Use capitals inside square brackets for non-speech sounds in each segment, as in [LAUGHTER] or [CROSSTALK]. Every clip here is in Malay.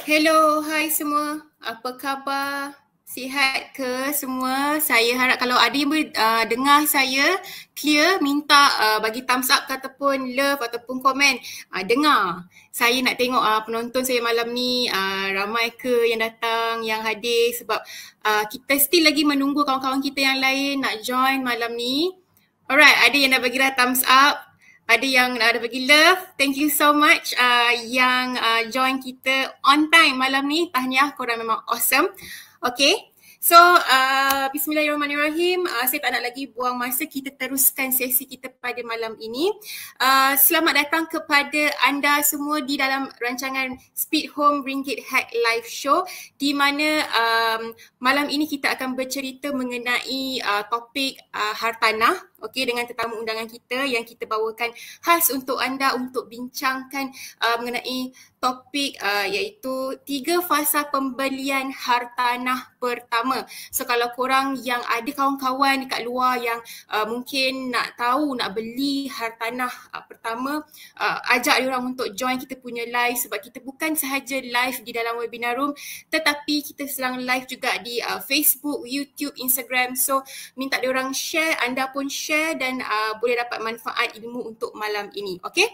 Hello, hi semua. Apa khabar? Sihat ke semua? Saya harap kalau ada yang ber, uh, dengar saya clear minta uh, bagi thumbs up ataupun love ataupun komen. Uh, dengar. Saya nak tengok uh, penonton saya malam ni uh, ramai ke yang datang, yang hadir sebab uh, kita still lagi menunggu kawan-kawan kita yang lain nak join malam ni. Alright, ada yang dah bagi dah thumbs up ada yang ada bagi love. Thank you so much uh, yang uh, join kita on time malam ni. Tahniah korang memang awesome. Okay. So uh, bismillahirrahmanirrahim. Uh, saya tak nak lagi buang masa. Kita teruskan sesi kita pada malam ini. Uh, selamat datang kepada anda semua di dalam rancangan Speed Home Ringgit Hack Live Show di mana um, malam ini kita akan bercerita mengenai uh, topik uh, hartanah okey dengan tetamu undangan kita yang kita bawakan khas untuk anda untuk bincangkan uh, mengenai topik uh, iaitu tiga fasa pembelian hartanah pertama. So kalau korang yang ada kawan-kawan dekat luar yang uh, mungkin nak tahu nak beli hartanah uh, pertama, uh, ajak orang untuk join kita punya live sebab kita bukan sahaja live di dalam webinar room tetapi kita sedang live juga di uh, Facebook, YouTube, Instagram. So minta orang share, anda pun share share dan uh, boleh dapat manfaat ilmu untuk malam ini. Okay?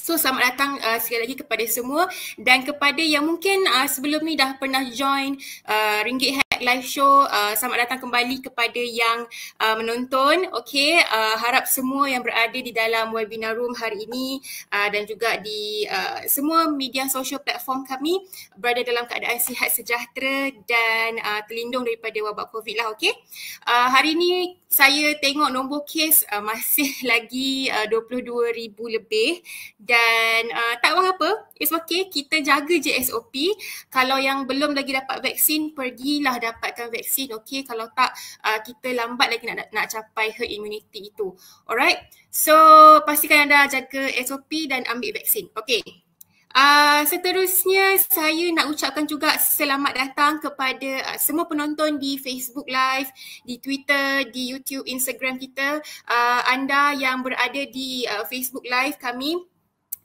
So selamat datang uh, sekali lagi kepada semua dan kepada yang mungkin uh, sebelum ni dah pernah join uh, Ringgit Hack Live Show, uh, selamat datang kembali kepada yang uh, menonton. Okay, uh, harap semua yang berada di dalam webinar room hari ini uh, dan juga di uh, semua media sosial platform kami berada dalam keadaan sihat sejahtera dan uh, terlindung daripada wabak COVID lah. Okay, uh, hari ini saya tengok nombor kes uh, masih [LAUGHS] lagi uh, 22,000 lebih dan uh, tak buat apa it's okay kita jaga je SOP kalau yang belum lagi dapat vaksin pergilah dapatkan vaksin okay kalau tak uh, kita lambat lagi nak nak capai herd immunity itu alright so pastikan anda jaga SOP dan ambil vaksin okay Uh, seterusnya saya nak ucapkan juga selamat datang kepada uh, semua penonton di Facebook Live, di Twitter, di YouTube, Instagram kita. Uh, anda yang berada di uh, Facebook Live kami,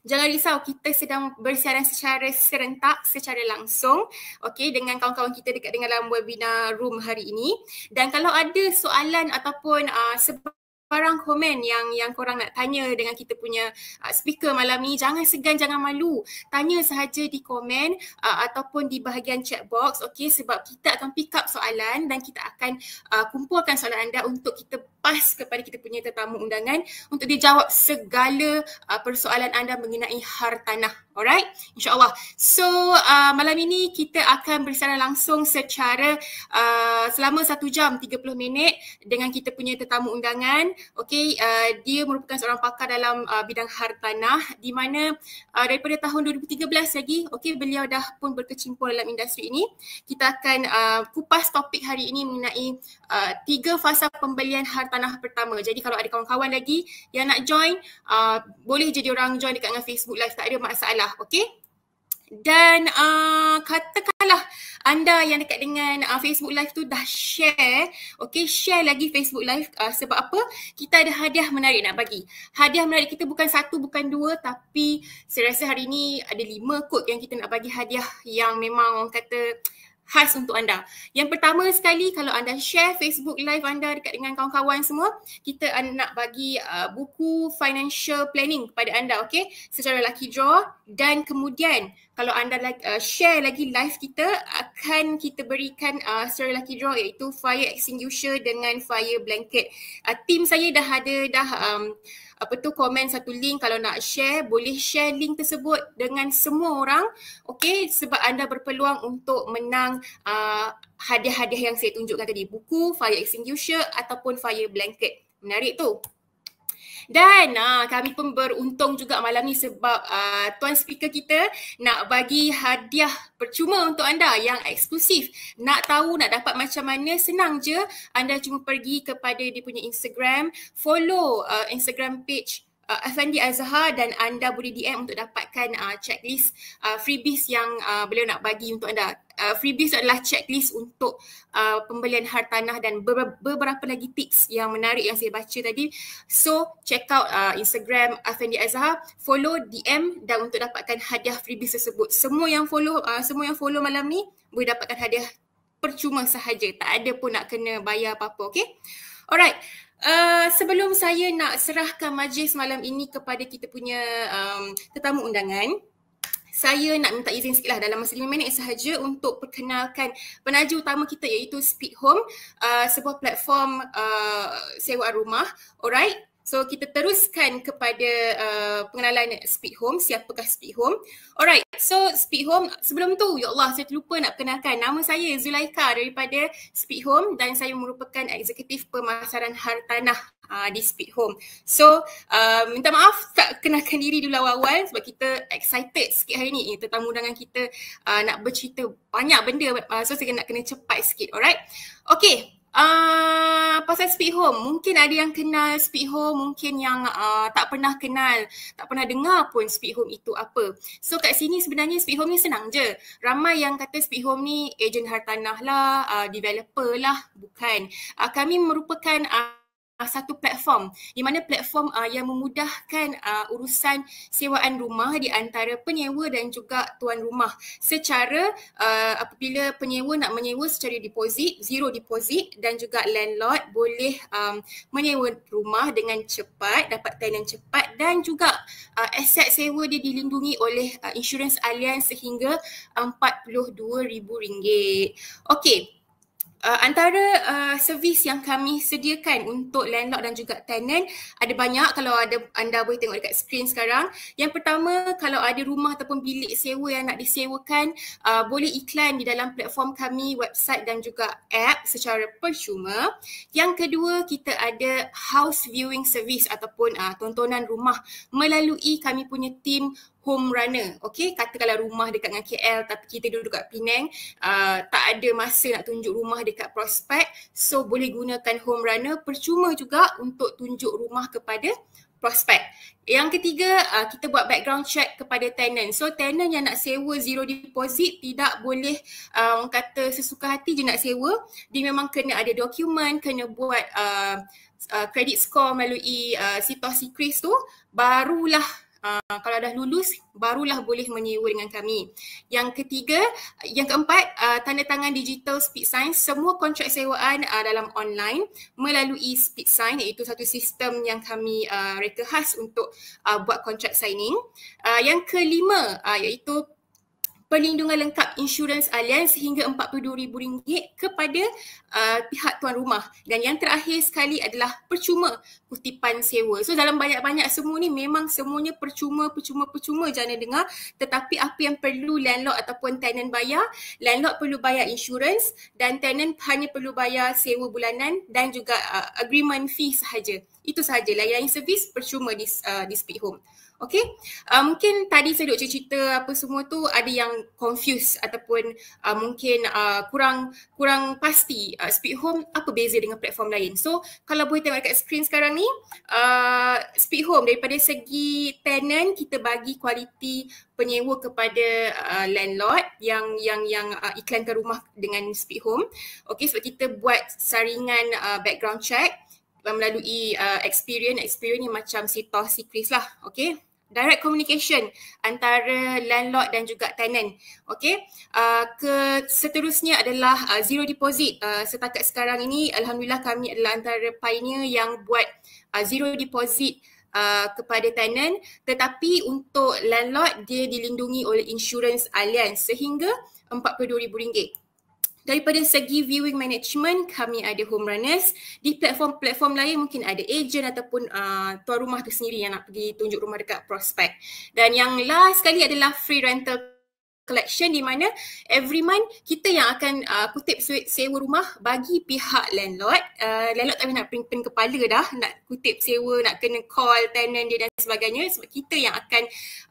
jangan risau kita sedang bersiaran secara serentak secara langsung okay? dengan kawan-kawan kita dekat dengan dalam webinar room hari ini dan kalau ada soalan ataupun uh, ah, sebab sebarang komen yang yang korang nak tanya dengan kita punya uh, speaker malam ni jangan segan jangan malu tanya sahaja di komen uh, ataupun di bahagian chat box okey sebab kita akan pick up soalan dan kita akan uh, kumpulkan soalan anda untuk kita pas kepada kita punya tetamu undangan untuk dia jawab segala uh, persoalan anda mengenai hartanah Alright, insyaAllah. So uh, malam ini kita akan bersara langsung secara uh, selama satu jam 30 minit dengan kita punya tetamu undangan. Okay, uh, dia merupakan seorang pakar dalam uh, bidang hartanah di mana uh, daripada tahun 2013 lagi, okay, beliau dah pun berkecimpung dalam industri ini. Kita akan uh, kupas topik hari ini mengenai uh, tiga fasa pembelian hartanah pertama. Jadi kalau ada kawan-kawan lagi yang nak join, uh, boleh jadi orang join dekat dengan Facebook Live, tak ada masalah lah okey dan uh, katakanlah anda yang dekat dengan uh, Facebook live tu dah share okey share lagi Facebook live uh, sebab apa kita ada hadiah menarik nak bagi hadiah menarik kita bukan satu bukan dua tapi saya rasa hari ni ada lima kot yang kita nak bagi hadiah yang memang orang kata khas untuk anda. Yang pertama sekali kalau anda share Facebook live anda dekat dengan kawan-kawan semua, kita nak bagi uh, buku financial planning kepada anda, okey? Secara lucky draw dan kemudian kalau anda uh, share lagi live kita akan kita berikan uh, secara lucky draw iaitu fire extinguisher dengan fire blanket. Uh, team saya dah ada dah um, apa tu komen satu link kalau nak share boleh share link tersebut dengan semua orang okey sebab anda berpeluang untuk menang uh, hadiah-hadiah yang saya tunjukkan tadi buku fire extinguisher ataupun fire blanket menarik tu dan uh, kami pun beruntung juga malam ni sebab uh, tuan speaker kita nak bagi hadiah percuma untuk anda yang eksklusif. Nak tahu nak dapat macam mana senang je anda cuma pergi kepada dia punya Instagram, follow uh, Instagram page uh, Effendi Azhar dan anda boleh DM untuk dapatkan uh, checklist uh, freebies yang uh, beliau nak bagi untuk anda. Uh, freebies adalah checklist untuk uh, pembelian hartanah dan beberapa lagi tips yang menarik yang saya baca tadi. So check out uh, Instagram Effendi Azhar, follow DM dan untuk dapatkan hadiah freebies tersebut. Semua yang follow uh, semua yang follow malam ni boleh dapatkan hadiah percuma sahaja. Tak ada pun nak kena bayar apa-apa, okey? Alright. Uh, sebelum saya nak serahkan majlis malam ini kepada kita punya um, tetamu undangan saya nak minta izin sikitlah dalam masa lima minit sahaja untuk perkenalkan penaja utama kita iaitu Speak Home, uh, sebuah platform uh, sewa rumah. Alright, So kita teruskan kepada uh, pengenalan Speed Home, siapakah Speed Home. Alright, so Speed Home sebelum tu, ya Allah saya terlupa nak kenalkan. Nama saya Zulaika daripada Speed Home dan saya merupakan eksekutif pemasaran hartanah uh, di Speed Home. So uh, minta maaf tak kenalkan diri dulu awal-awal sebab kita excited sikit hari ni. Eh, tetamu undangan kita uh, nak bercerita banyak benda. Uh, so saya nak kena cepat sikit, alright. Okay, Ah, pasal speak home mungkin ada yang kenal speak home mungkin yang uh, tak pernah kenal tak pernah dengar pun speak home itu apa so kat sini sebenarnya speak home ni senang je ramai yang kata speak home ni ejen hartanah lah uh, developer lah bukan uh, kami merupakan uh, uh, satu platform di mana platform uh, yang memudahkan uh, urusan sewaan rumah di antara penyewa dan juga tuan rumah secara uh, apabila penyewa nak menyewa secara deposit zero deposit dan juga landlord boleh um, menyewa rumah dengan cepat dapat tenant cepat dan juga uh, aset sewa dia dilindungi oleh uh, insurans alian sehingga RM42,000 Okey Uh, antara uh, servis yang kami sediakan untuk landlord dan juga tenant ada banyak kalau ada anda boleh tengok dekat skrin sekarang. Yang pertama kalau ada rumah ataupun bilik sewa yang nak disewakan uh, boleh iklan di dalam platform kami website dan juga app secara percuma. Yang kedua kita ada house viewing service ataupun uh, tontonan rumah melalui kami punya tim home runner. Okay, Kata kalau rumah dekat dengan KL tapi kita duduk dekat Penang, uh, tak ada masa nak tunjuk rumah dekat prospek. So boleh gunakan home runner percuma juga untuk tunjuk rumah kepada prospek. Yang ketiga, uh, kita buat background check kepada tenant. So tenant yang nak sewa zero deposit tidak boleh uh, orang kata sesuka hati je nak sewa. Dia memang kena ada dokumen, kena buat uh, uh, credit score melalui uh, situasi kris tu. Barulah Ah, kalau dah lulus barulah boleh menyewa dengan kami. Yang ketiga, yang keempat, uh, tanda tangan digital speed sign. Semua kontrak sewaan uh, dalam online melalui speed sign iaitu satu sistem yang kami uh, reka khas untuk uh, buat kontrak signing. Uh, yang kelima uh, iaitu perlindungan lengkap insurans alians sehingga rm ringgit kepada uh, pihak tuan rumah. Dan yang terakhir sekali adalah percuma kutipan sewa. So dalam banyak-banyak semua ni memang semuanya percuma, percuma, percuma jangan dengar. Tetapi apa yang perlu landlord ataupun tenant bayar, landlord perlu bayar insurans dan tenant hanya perlu bayar sewa bulanan dan juga uh, agreement fee sahaja. Itu sahaja. yang servis percuma di, uh, di speed home. Okay, uh, ah, mungkin tadi saya duk cerita apa semua tu ada yang confused ataupun uh, mungkin uh, kurang kurang pasti uh, Speed Home apa beza dengan platform lain. So, kalau boleh tengok dekat skrin sekarang ni, uh, Speed Home daripada segi tenant kita bagi kualiti penyewa kepada uh, landlord yang yang yang uh, iklankan rumah dengan Speed Home. Okay, sebab kita buat saringan uh, background check melalui uh, experience experience ni macam si Toh si Chris lah okay direct communication antara landlord dan juga tenant okay uh, ke seterusnya adalah uh, zero deposit uh, setakat sekarang ini alhamdulillah kami adalah antara pioneer yang buat uh, zero deposit Uh, kepada tenant tetapi untuk landlord dia dilindungi oleh insurance alian sehingga RM42,000 daripada segi viewing management kami ada home runners di platform-platform lain mungkin ada agent ataupun uh, tuan rumah tu sendiri yang nak pergi tunjuk rumah dekat prospek dan yang last sekali adalah free rental collection di mana every month kita yang akan uh, kutip sewa rumah bagi pihak landlord. Uh, landlord tak nak pening-pening kepala dah nak kutip sewa, nak kena call tenant dia dan sebagainya sebab kita yang akan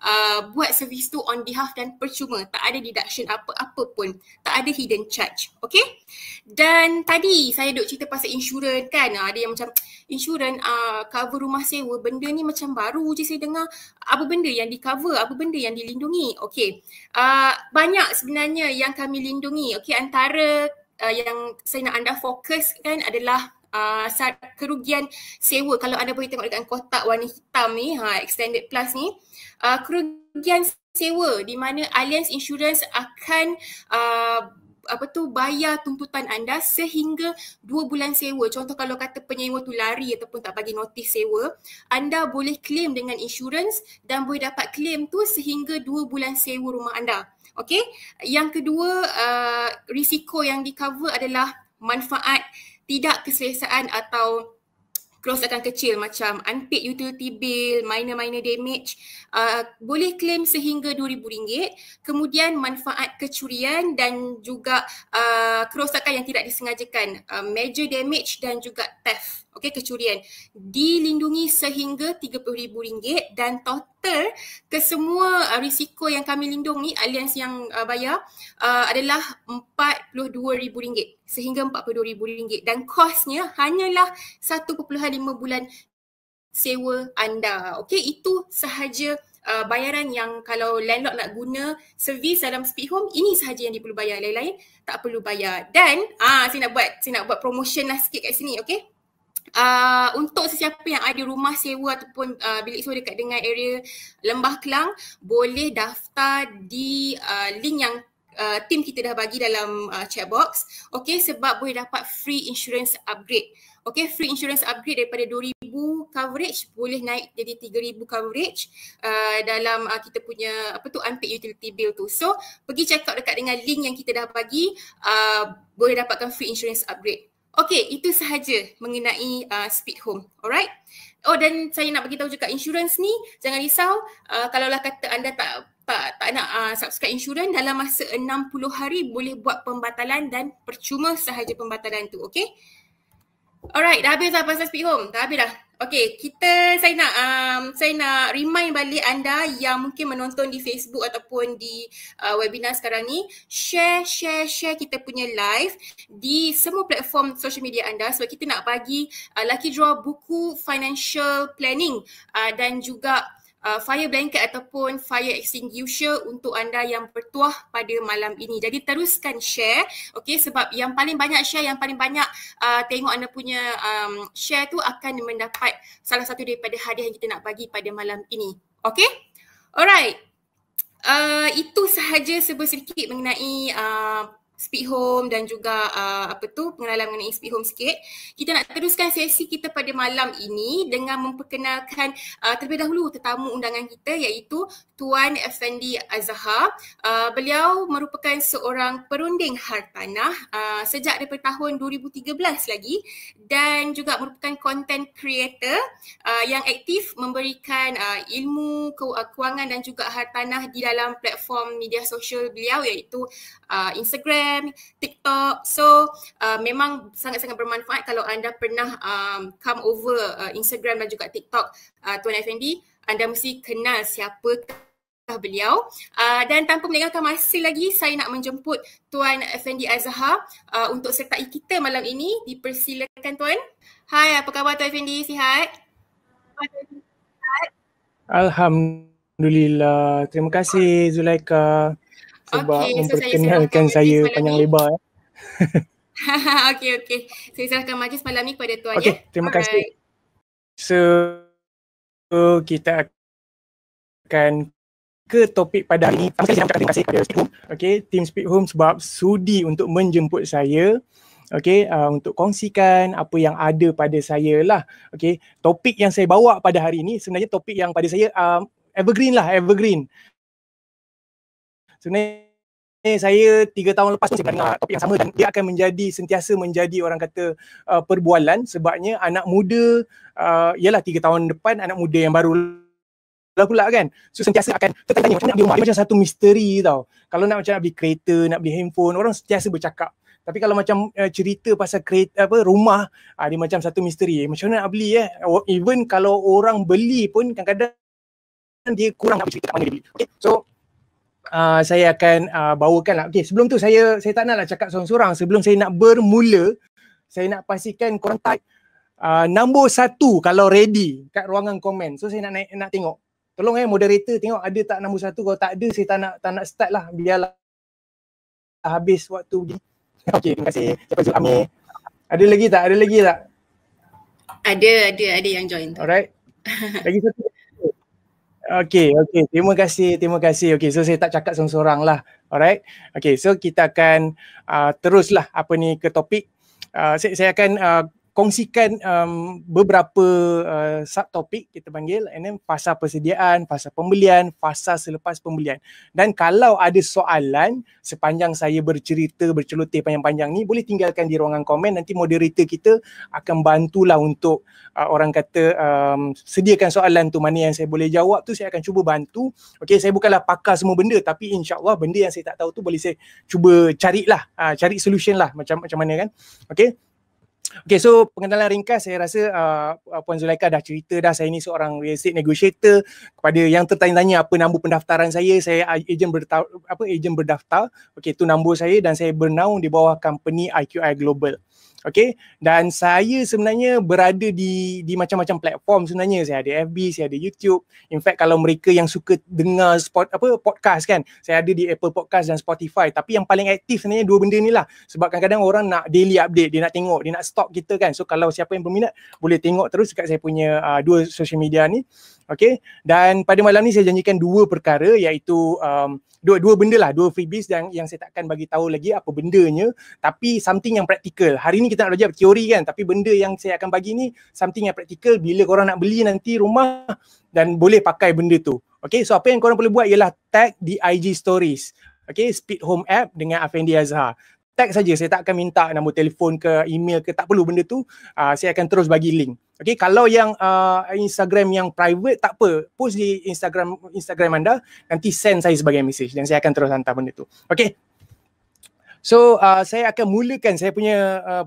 uh, buat servis tu on behalf dan percuma. Tak ada deduction apa-apa pun. Tak ada hidden charge. Okay? Dan tadi saya duk cerita pasal insurans kan. Uh, ada yang macam insurans uh, ah, cover rumah sewa. Benda ni macam baru je saya dengar. Apa benda yang di cover? Apa benda yang dilindungi? Okay. Uh, Uh, banyak sebenarnya yang kami lindungi. Okey, antara uh, yang saya nak anda fokus kan adalah uh, kerugian sewa. Kalau anda boleh tengok dekat kotak warna hitam ni, ha, extended plus ni, uh, kerugian sewa di mana Alliance Insurance akan uh, apa tu bayar tuntutan anda sehingga dua bulan sewa. Contoh kalau kata penyewa tu lari ataupun tak bagi notis sewa, anda boleh claim dengan insurans dan boleh dapat claim tu sehingga dua bulan sewa rumah anda. Okey, yang kedua uh, risiko yang di cover adalah manfaat tidak keselesaan atau cross akan kecil macam unpaid utility bill, minor-minor damage uh, boleh claim sehingga RM2,000 kemudian manfaat kecurian dan juga uh, kerosakan yang tidak disengajakan uh, major damage dan juga theft okay, kecurian dilindungi sehingga RM30,000 dan total total kesemua uh, risiko yang kami lindung ni alians yang uh, bayar uh, adalah rm ringgit, sehingga rm ringgit. dan kosnya hanyalah 1.5 bulan sewa anda. Okey, itu sahaja uh, bayaran yang kalau landlord nak guna servis dalam speed home, ini sahaja yang dia perlu bayar. Lain-lain tak perlu bayar. Dan ah saya nak buat saya nak buat promotion lah sikit kat sini, okey? uh, untuk sesiapa yang ada rumah sewa ataupun uh, bilik sewa dekat dengan area Lembah Kelang boleh daftar di uh, link yang Uh, tim kita dah bagi dalam uh, chat box okay, sebab boleh dapat free insurance upgrade. Okay, free insurance upgrade daripada 2000 coverage boleh naik jadi 3000 coverage uh, dalam uh, kita punya apa tu unpaid utility bill tu. So, pergi check out dekat dengan link yang kita dah bagi uh, boleh dapatkan free insurance upgrade. Okay, itu sahaja mengenai uh, speed home. Alright. Oh dan saya nak bagi tahu juga insurans ni jangan risau uh, kalaulah kata anda tak tak tak nak uh, subscribe insurans dalam masa 60 hari boleh buat pembatalan dan percuma sahaja pembatalan tu, okey? Alright, dah habis dah pasal speed home. Dah habis dah. Okay, kita saya nak um, saya nak remind balik anda yang mungkin menonton di Facebook ataupun di uh, webinar sekarang ni share share share kita punya live di semua platform social media anda sebab kita nak bagi uh, lucky draw buku financial planning uh, dan juga uh, fire blanket ataupun fire extinguisher untuk anda yang bertuah pada malam ini. Jadi teruskan share, okay? Sebab yang paling banyak share, yang paling banyak uh, tengok anda punya um, share tu akan mendapat salah satu daripada hadiah yang kita nak bagi pada malam ini, okay? Alright, uh, itu sahaja sebesar sedikit mengenai. Uh, speed home dan juga uh, apa tu pengenalan mengenai speed home sikit. Kita nak teruskan sesi kita pada malam ini dengan memperkenalkan uh, terlebih dahulu tetamu undangan kita iaitu Tuan Effendi Azhar. Uh, beliau merupakan seorang perunding hartanah uh, sejak daripada tahun 2013 lagi dan juga merupakan content creator uh, yang aktif memberikan uh, ilmu ke- uh, kewangan dan juga hartanah di dalam platform media sosial beliau iaitu uh, Instagram Instagram, TikTok. So uh, memang sangat-sangat bermanfaat kalau anda pernah um, come over uh, Instagram dan juga TikTok uh, Tuan Effendi, anda mesti kenal siapa beliau. Uh, dan tanpa meninggalkan masa lagi, saya nak menjemput Tuan Effendi Azhar uh, untuk sertai kita malam ini. Dipersilakan Tuan. Hai, apa khabar Tuan Effendi? Sihat? Alhamdulillah. Terima kasih Zulaika sebab okay, memperkenalkan so saya, saya panjang lebar ya. [LAUGHS] okay, okay. Saya serahkan majlis malam ni kepada tuan okay, ya. terima Alright. kasih. So, so, kita akan ke topik pada hari ini. Terima kasih, terima kasih kepada Speed Home. Okay, Team Speed Home sebab sudi untuk menjemput saya. Okay, uh, untuk kongsikan apa yang ada pada saya lah. Okay, topik yang saya bawa pada hari ini sebenarnya topik yang pada saya um, evergreen lah, evergreen sebenarnya saya tiga tahun lepas pun saya dengar topik yang sama dan dia akan menjadi sentiasa menjadi orang kata uh, perbualan sebabnya anak muda uh, ialah tiga tahun depan anak muda yang baru lah pula kan. So sentiasa akan tertanya macam mana nak beli rumah. Dia macam satu misteri tau. Kalau nak macam nak beli kereta, nak beli handphone, orang sentiasa bercakap. Tapi kalau macam uh, cerita pasal kereta apa rumah, uh, dia macam satu misteri. Eh, macam mana nak beli eh? Oh, even kalau orang beli pun kadang-kadang dia kurang nak cerita mana dia beli. Okay. So Ah, saya akan uh, bawakan lah. Okay, sebelum tu saya saya tak naklah cakap seorang-seorang. Sebelum saya nak bermula, saya nak pastikan korang type uh, ah, nombor satu kalau ready kat ruangan komen. So saya nak naik, nak tengok. Tolong eh moderator tengok ada tak nombor satu. Kalau tak ada, saya tak nak, tak nak start lah. Biarlah habis waktu pergi. Okay, terima kasih. Siapa tu Amir? Ada lagi tak? Ada lagi tak? Ada, ada. Ada yang join. Alright. [LAUGHS] Lagi satu. Okay, okay. Terima kasih, terima kasih. Okay, so saya tak cakap seorang-seorang lah. Alright. Okay, so kita akan uh, teruslah apa ni ke topik. Uh, saya, saya akan uh, kongsikan um, beberapa uh, subtopik kita panggil and then fasa persediaan, pasal pembelian, pasal selepas pembelian. Dan kalau ada soalan sepanjang saya bercerita berceloteh panjang-panjang ni boleh tinggalkan di ruangan komen nanti moderator kita akan bantulah untuk uh, orang kata um, sediakan soalan tu mana yang saya boleh jawab tu saya akan cuba bantu. Okey saya bukanlah pakar semua benda tapi insyaallah benda yang saya tak tahu tu boleh saya cuba carilah uh, cari solution lah macam macam mana kan. Okey Okay, so pengenalan ringkas saya rasa uh, Puan Zulaika dah cerita dah saya ni seorang real estate negotiator kepada yang tertanya-tanya apa nombor pendaftaran saya, saya agent berta- apa agent berdaftar. Okay, tu nombor saya dan saya bernaung di bawah company IQI Global. Okay, dan saya sebenarnya berada di di macam-macam platform sebenarnya. Saya ada FB, saya ada YouTube. In fact, kalau mereka yang suka dengar spot, apa podcast kan, saya ada di Apple Podcast dan Spotify. Tapi yang paling aktif sebenarnya dua benda ni lah. Sebab kadang-kadang orang nak daily update, dia nak tengok, dia nak stop kita kan. So, kalau siapa yang berminat, boleh tengok terus dekat saya punya uh, dua social media ni. Okay, dan pada malam ni saya janjikan dua perkara iaitu um, dua dua benda lah, dua freebies yang yang saya takkan bagi tahu lagi apa bendanya. Tapi something yang praktikal. Hari ni kita nak belajar teori kan tapi benda yang saya akan bagi ni something yang praktikal bila korang nak beli nanti rumah dan boleh pakai benda tu. Okay so apa yang korang perlu buat ialah tag di IG stories. Okay Speed Home App dengan Afendi Azhar. Tag saja saya tak akan minta nombor telefon ke email ke tak perlu benda tu uh, saya akan terus bagi link. Okay, kalau yang uh, Instagram yang private tak apa, post di Instagram Instagram anda nanti send saya sebagai message dan saya akan terus hantar benda tu. Okay, so uh, saya akan mulakan saya punya uh,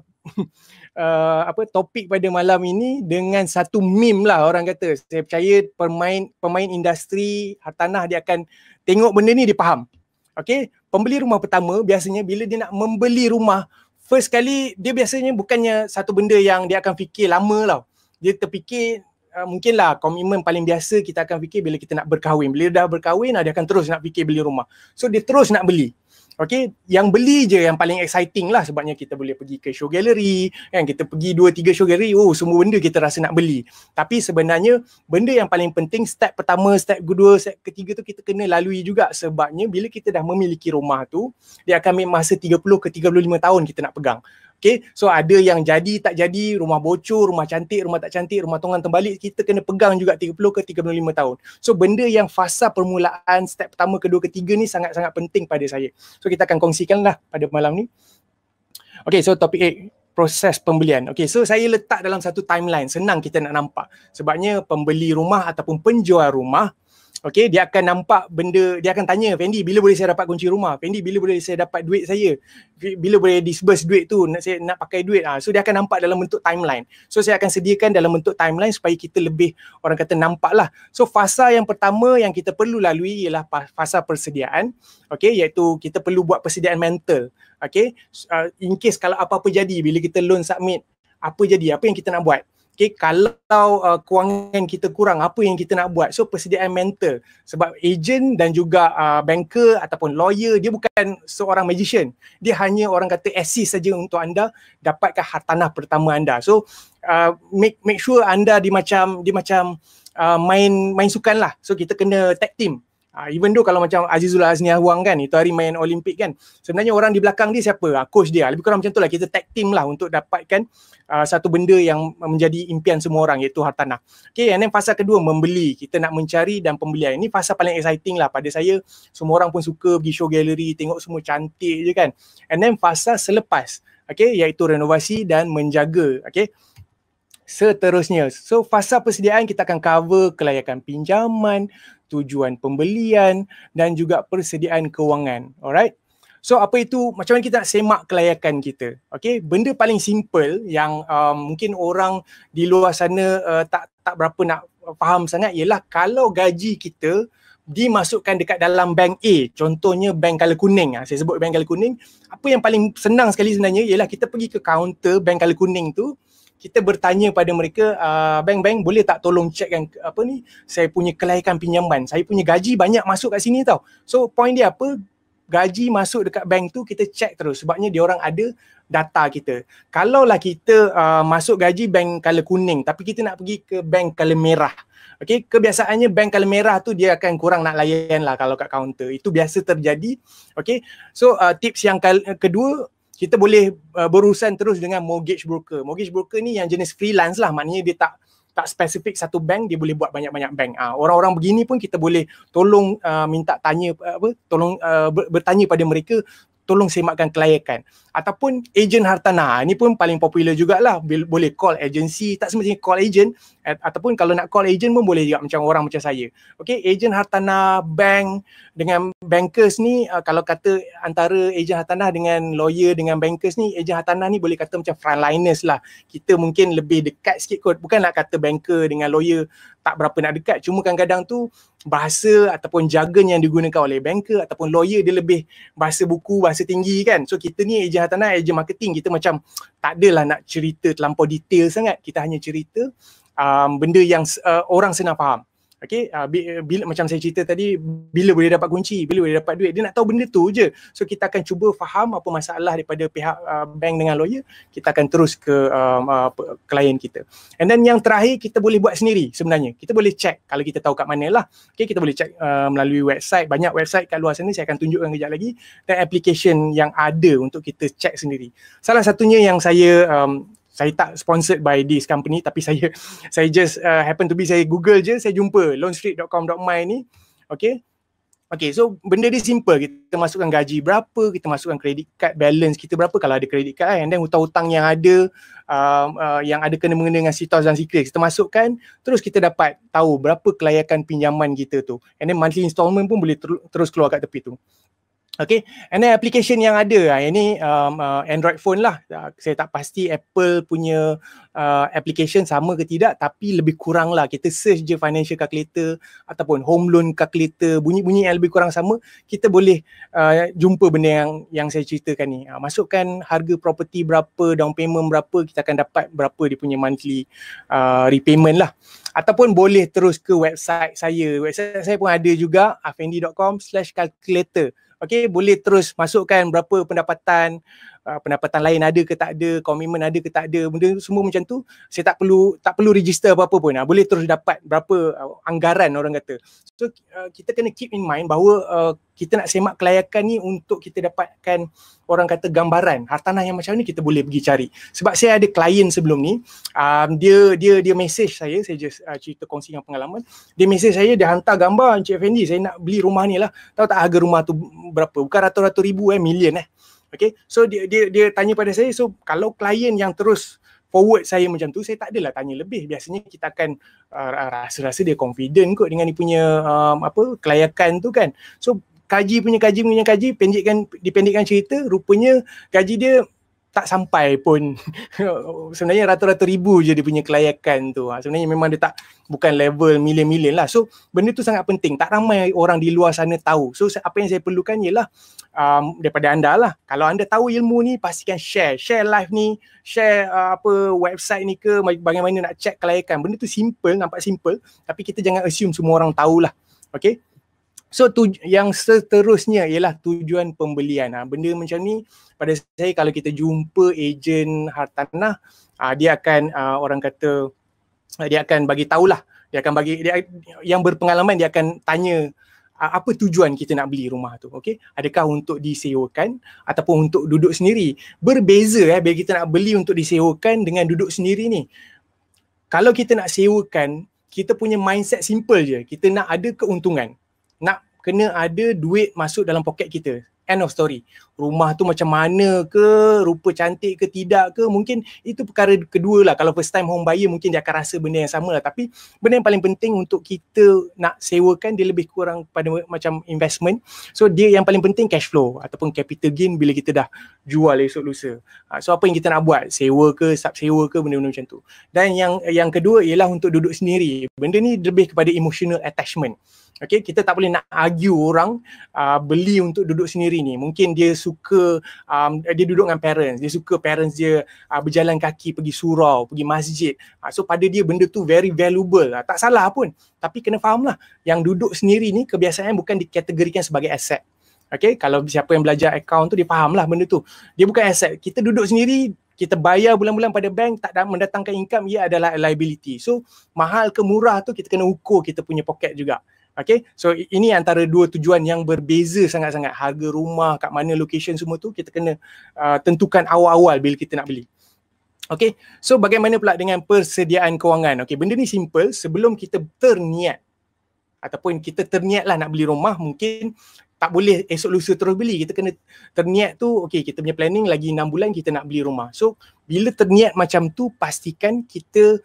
uh, [LAUGHS] apa topik pada malam ini dengan satu meme lah orang kata. Saya percaya pemain pemain industri hartanah dia akan tengok benda ni dia faham. Okey, pembeli rumah pertama biasanya bila dia nak membeli rumah first kali dia biasanya bukannya satu benda yang dia akan fikir lama lah. Dia terfikir Uh, ah, mungkinlah komitmen paling biasa kita akan fikir bila kita nak berkahwin. Bila dah berkahwin, ah, dia akan terus nak fikir beli rumah. So, dia terus nak beli. Okay, yang beli je yang paling exciting lah sebabnya kita boleh pergi ke show gallery, kan kita pergi dua tiga show gallery, oh semua benda kita rasa nak beli. Tapi sebenarnya benda yang paling penting step pertama, step kedua, step ketiga tu kita kena lalui juga sebabnya bila kita dah memiliki rumah tu, dia akan ambil masa 30 ke 35 tahun kita nak pegang. Okay, so ada yang jadi tak jadi, rumah bocor, rumah cantik, rumah tak cantik, rumah tongan terbalik, kita kena pegang juga 30 ke 35 tahun. So benda yang fasa permulaan step pertama, kedua, ketiga ni sangat-sangat penting pada saya. So kita akan kongsikan lah pada malam ni. Okay, so topik eight, proses pembelian. Okay, so saya letak dalam satu timeline, senang kita nak nampak. Sebabnya pembeli rumah ataupun penjual rumah, Okay, dia akan nampak benda, dia akan tanya Fendi bila boleh saya dapat kunci rumah? Fendi bila boleh saya dapat duit saya? Bila boleh disburse duit tu? Nak saya nak pakai duit? Ha. So dia akan nampak dalam bentuk timeline. So saya akan sediakan dalam bentuk timeline supaya kita lebih orang kata nampak lah. So fasa yang pertama yang kita perlu lalui ialah fasa persediaan. Okay, iaitu kita perlu buat persediaan mental. Okay, uh, ah, in case kalau apa-apa jadi bila kita loan submit, apa jadi? Apa yang kita nak buat? Okay, kalau uh, kewangan kita kurang, apa yang kita nak buat? So persediaan mental. Sebab agent dan juga uh, banker ataupun lawyer, dia bukan seorang magician. Dia hanya orang kata assist saja untuk anda dapatkan hartanah pertama anda. So uh, make make sure anda di macam di macam uh, main main sukan lah. So kita kena tag team. Uh, even though kalau macam Azizul Azni Ahwang kan itu hari main Olimpik kan sebenarnya orang di belakang dia siapa? Uh, coach dia. Lebih kurang macam tu lah kita tag team lah untuk dapatkan uh, satu benda yang menjadi impian semua orang iaitu hartanah. Okay and then fasa kedua membeli. Kita nak mencari dan pembelian. Ini fasa paling exciting lah pada saya. Semua orang pun suka pergi show gallery tengok semua cantik je kan. And then fasa selepas okay iaitu renovasi dan menjaga okay seterusnya. So fasa persediaan kita akan cover kelayakan pinjaman, tujuan pembelian dan juga persediaan kewangan. Alright. So apa itu macam mana kita nak semak kelayakan kita? Okay, benda paling simple yang um, mungkin orang di luar sana uh, tak tak berapa nak faham sangat ialah kalau gaji kita dimasukkan dekat dalam bank A, contohnya bank color kuning. Ah, saya sebut bank color kuning. Apa yang paling senang sekali sebenarnya ialah kita pergi ke kaunter bank color kuning tu, kita bertanya pada mereka uh, ah, bank bank boleh tak tolong checkkan apa ni saya punya kelayakan pinjaman saya punya gaji banyak masuk kat sini tau so point dia apa gaji masuk dekat bank tu kita check terus sebabnya dia orang ada data kita kalaulah kita uh, masuk gaji bank color kuning tapi kita nak pergi ke bank color merah Okay, kebiasaannya bank kalau merah tu dia akan kurang nak layan lah kalau kat kaunter. Itu biasa terjadi. Okay, so uh, tips yang kedua kita boleh uh, berurusan terus dengan mortgage broker. Mortgage broker ni yang jenis freelance lah maknanya dia tak tak spesifik satu bank dia boleh buat banyak-banyak bank. Ah, orang-orang begini pun kita boleh tolong uh, minta tanya uh, apa tolong uh, bertanya pada mereka tolong semakkan kelayakan ataupun ejen hartanah ah, Ini pun paling popular jugalah boleh call agensi tak semestinya call agent ataupun kalau nak call agent pun boleh juga macam orang macam saya Okay, ejen hartanah bank dengan bankers ni ah, kalau kata antara ejen hartanah dengan lawyer dengan bankers ni ejen hartanah ni boleh kata macam frontliners lah kita mungkin lebih dekat sikit kot bukan nak kata banker dengan lawyer tak berapa nak dekat cuma kadang-kadang tu bahasa ataupun jargon yang digunakan oleh banker ataupun lawyer dia lebih bahasa buku bahasa tinggi kan so kita ni ejen hartanah ejen marketing kita macam tak adalah nak cerita terlampau detail sangat kita hanya cerita um, benda yang uh, orang senang faham Okay, uh, bila, macam saya cerita tadi, bila boleh dapat kunci, bila boleh dapat duit, dia nak tahu benda tu je. So kita akan cuba faham apa masalah daripada pihak uh, bank dengan lawyer, kita akan terus ke um, ah, klien uh, uh, kita. And then yang terakhir, kita boleh buat sendiri sebenarnya. Kita boleh check kalau kita tahu kat mana lah. Okay, kita boleh check uh, melalui website. Banyak website kat luar sana, saya akan tunjukkan kejap lagi. Dan application yang ada untuk kita check sendiri. Salah satunya yang saya um, saya tak sponsored by this company tapi saya [LAUGHS] saya just uh, happen to be saya google je saya jumpa loanstreet.com.my ni okay Okay, so benda dia simple. Kita masukkan gaji berapa, kita masukkan credit card balance kita berapa kalau ada credit card kan, and then hutang-hutang yang ada uh, uh, yang ada kena mengenai dengan Sitos dan Secret kita masukkan terus kita dapat tahu berapa kelayakan pinjaman kita tu and then monthly installment pun boleh ter- terus keluar kat tepi tu. Okay, and then application yang ada, lah. ini um, uh, Android phone lah. Uh, saya tak pasti Apple punya uh, application sama ke tidak, tapi lebih kurang lah. Kita search je financial calculator ataupun home loan calculator, bunyi-bunyi yang lebih kurang sama, kita boleh uh, jumpa benda yang yang saya ceritakan ni. Uh, masukkan harga property berapa, down payment berapa, kita akan dapat berapa dia punya monthly uh, repayment lah. Ataupun boleh terus ke website saya. Website saya pun ada juga, afendi.com slash calculator okey boleh terus masukkan berapa pendapatan uh, pendapatan lain ada ke tak ada, komitmen ada ke tak ada, benda semua macam tu, saya tak perlu tak perlu register apa-apa pun. Uh, boleh terus dapat berapa uh, anggaran orang kata. So uh, kita kena keep in mind bahawa uh, kita nak semak kelayakan ni untuk kita dapatkan orang kata gambaran hartanah yang macam ni kita boleh pergi cari. Sebab saya ada klien sebelum ni, um, dia dia dia message saya, saya just uh, cerita kongsi dengan pengalaman. Dia message saya dia hantar gambar Encik Fendi saya nak beli rumah ni lah. Tahu tak harga rumah tu berapa? Bukan ratus-ratus ribu eh, million eh. Okay, so dia, dia, dia tanya pada saya, so kalau klien yang terus forward saya macam tu, saya tak adalah tanya lebih. Biasanya kita akan uh, rasa-rasa dia confident kot dengan dia punya um, apa kelayakan tu kan. So kaji punya kaji punya kaji, pendekkan, dipendekkan cerita, rupanya gaji dia tak sampai pun [LAUGHS] sebenarnya ratus-ratus ribu je dia punya kelayakan tu ha, sebenarnya memang dia tak bukan level million-million lah so benda tu sangat penting tak ramai orang di luar sana tahu so apa yang saya perlukan ialah um, daripada anda lah kalau anda tahu ilmu ni pastikan share share live ni share uh, apa website ni ke bagaimana nak check kelayakan benda tu simple nampak simple tapi kita jangan assume semua orang tahulah okay So tu, yang seterusnya ialah tujuan pembelian. Ha, benda macam ni pada saya kalau kita jumpa ejen hartanah uh, dia akan uh, orang kata dia akan bagi tahulah. Dia akan bagi dia, yang berpengalaman dia akan tanya uh, apa tujuan kita nak beli rumah tu. Okey? Adakah untuk disewakan ataupun untuk duduk sendiri? Berbeza eh bila kita nak beli untuk disewakan dengan duduk sendiri ni. Kalau kita nak sewakan kita punya mindset simple je. Kita nak ada keuntungan kena ada duit masuk dalam poket kita. End of story. Rumah tu macam mana ke, rupa cantik ke tidak ke, mungkin itu perkara kedua lah. Kalau first time home buyer mungkin dia akan rasa benda yang sama lah. Tapi benda yang paling penting untuk kita nak sewakan dia lebih kurang pada macam investment. So dia yang paling penting cash flow ataupun capital gain bila kita dah jual esok lusa. Ha, so apa yang kita nak buat? Sewa ke, sub sewa ke, benda-benda macam tu. Dan yang yang kedua ialah untuk duduk sendiri. Benda ni lebih kepada emotional attachment. Okay, kita tak boleh nak argue orang uh, beli untuk duduk sendiri ni. Mungkin dia suka, um, dia duduk dengan parents. Dia suka parents dia uh, berjalan kaki pergi surau, pergi masjid. Uh, so pada dia benda tu very valuable. Uh, tak salah pun. Tapi kena faham lah. Yang duduk sendiri ni kebiasaan bukan dikategorikan sebagai aset. Okay, kalau siapa yang belajar account tu dia faham lah benda tu. Dia bukan aset. Kita duduk sendiri, kita bayar bulan-bulan pada bank tak mendatangkan income, ia adalah liability. So mahal ke murah tu kita kena ukur kita punya poket juga. Okay, so ini antara dua tujuan yang berbeza sangat-sangat. Harga rumah, kat mana location semua tu kita kena uh, tentukan awal-awal bila kita nak beli. Okay, so bagaimana pula dengan persediaan kewangan? Okay, benda ni simple. Sebelum kita berniat ataupun kita terniatlah nak beli rumah mungkin tak boleh esok lusa terus beli. Kita kena terniat tu, okay, kita punya planning lagi enam bulan kita nak beli rumah. So, bila terniat macam tu, pastikan kita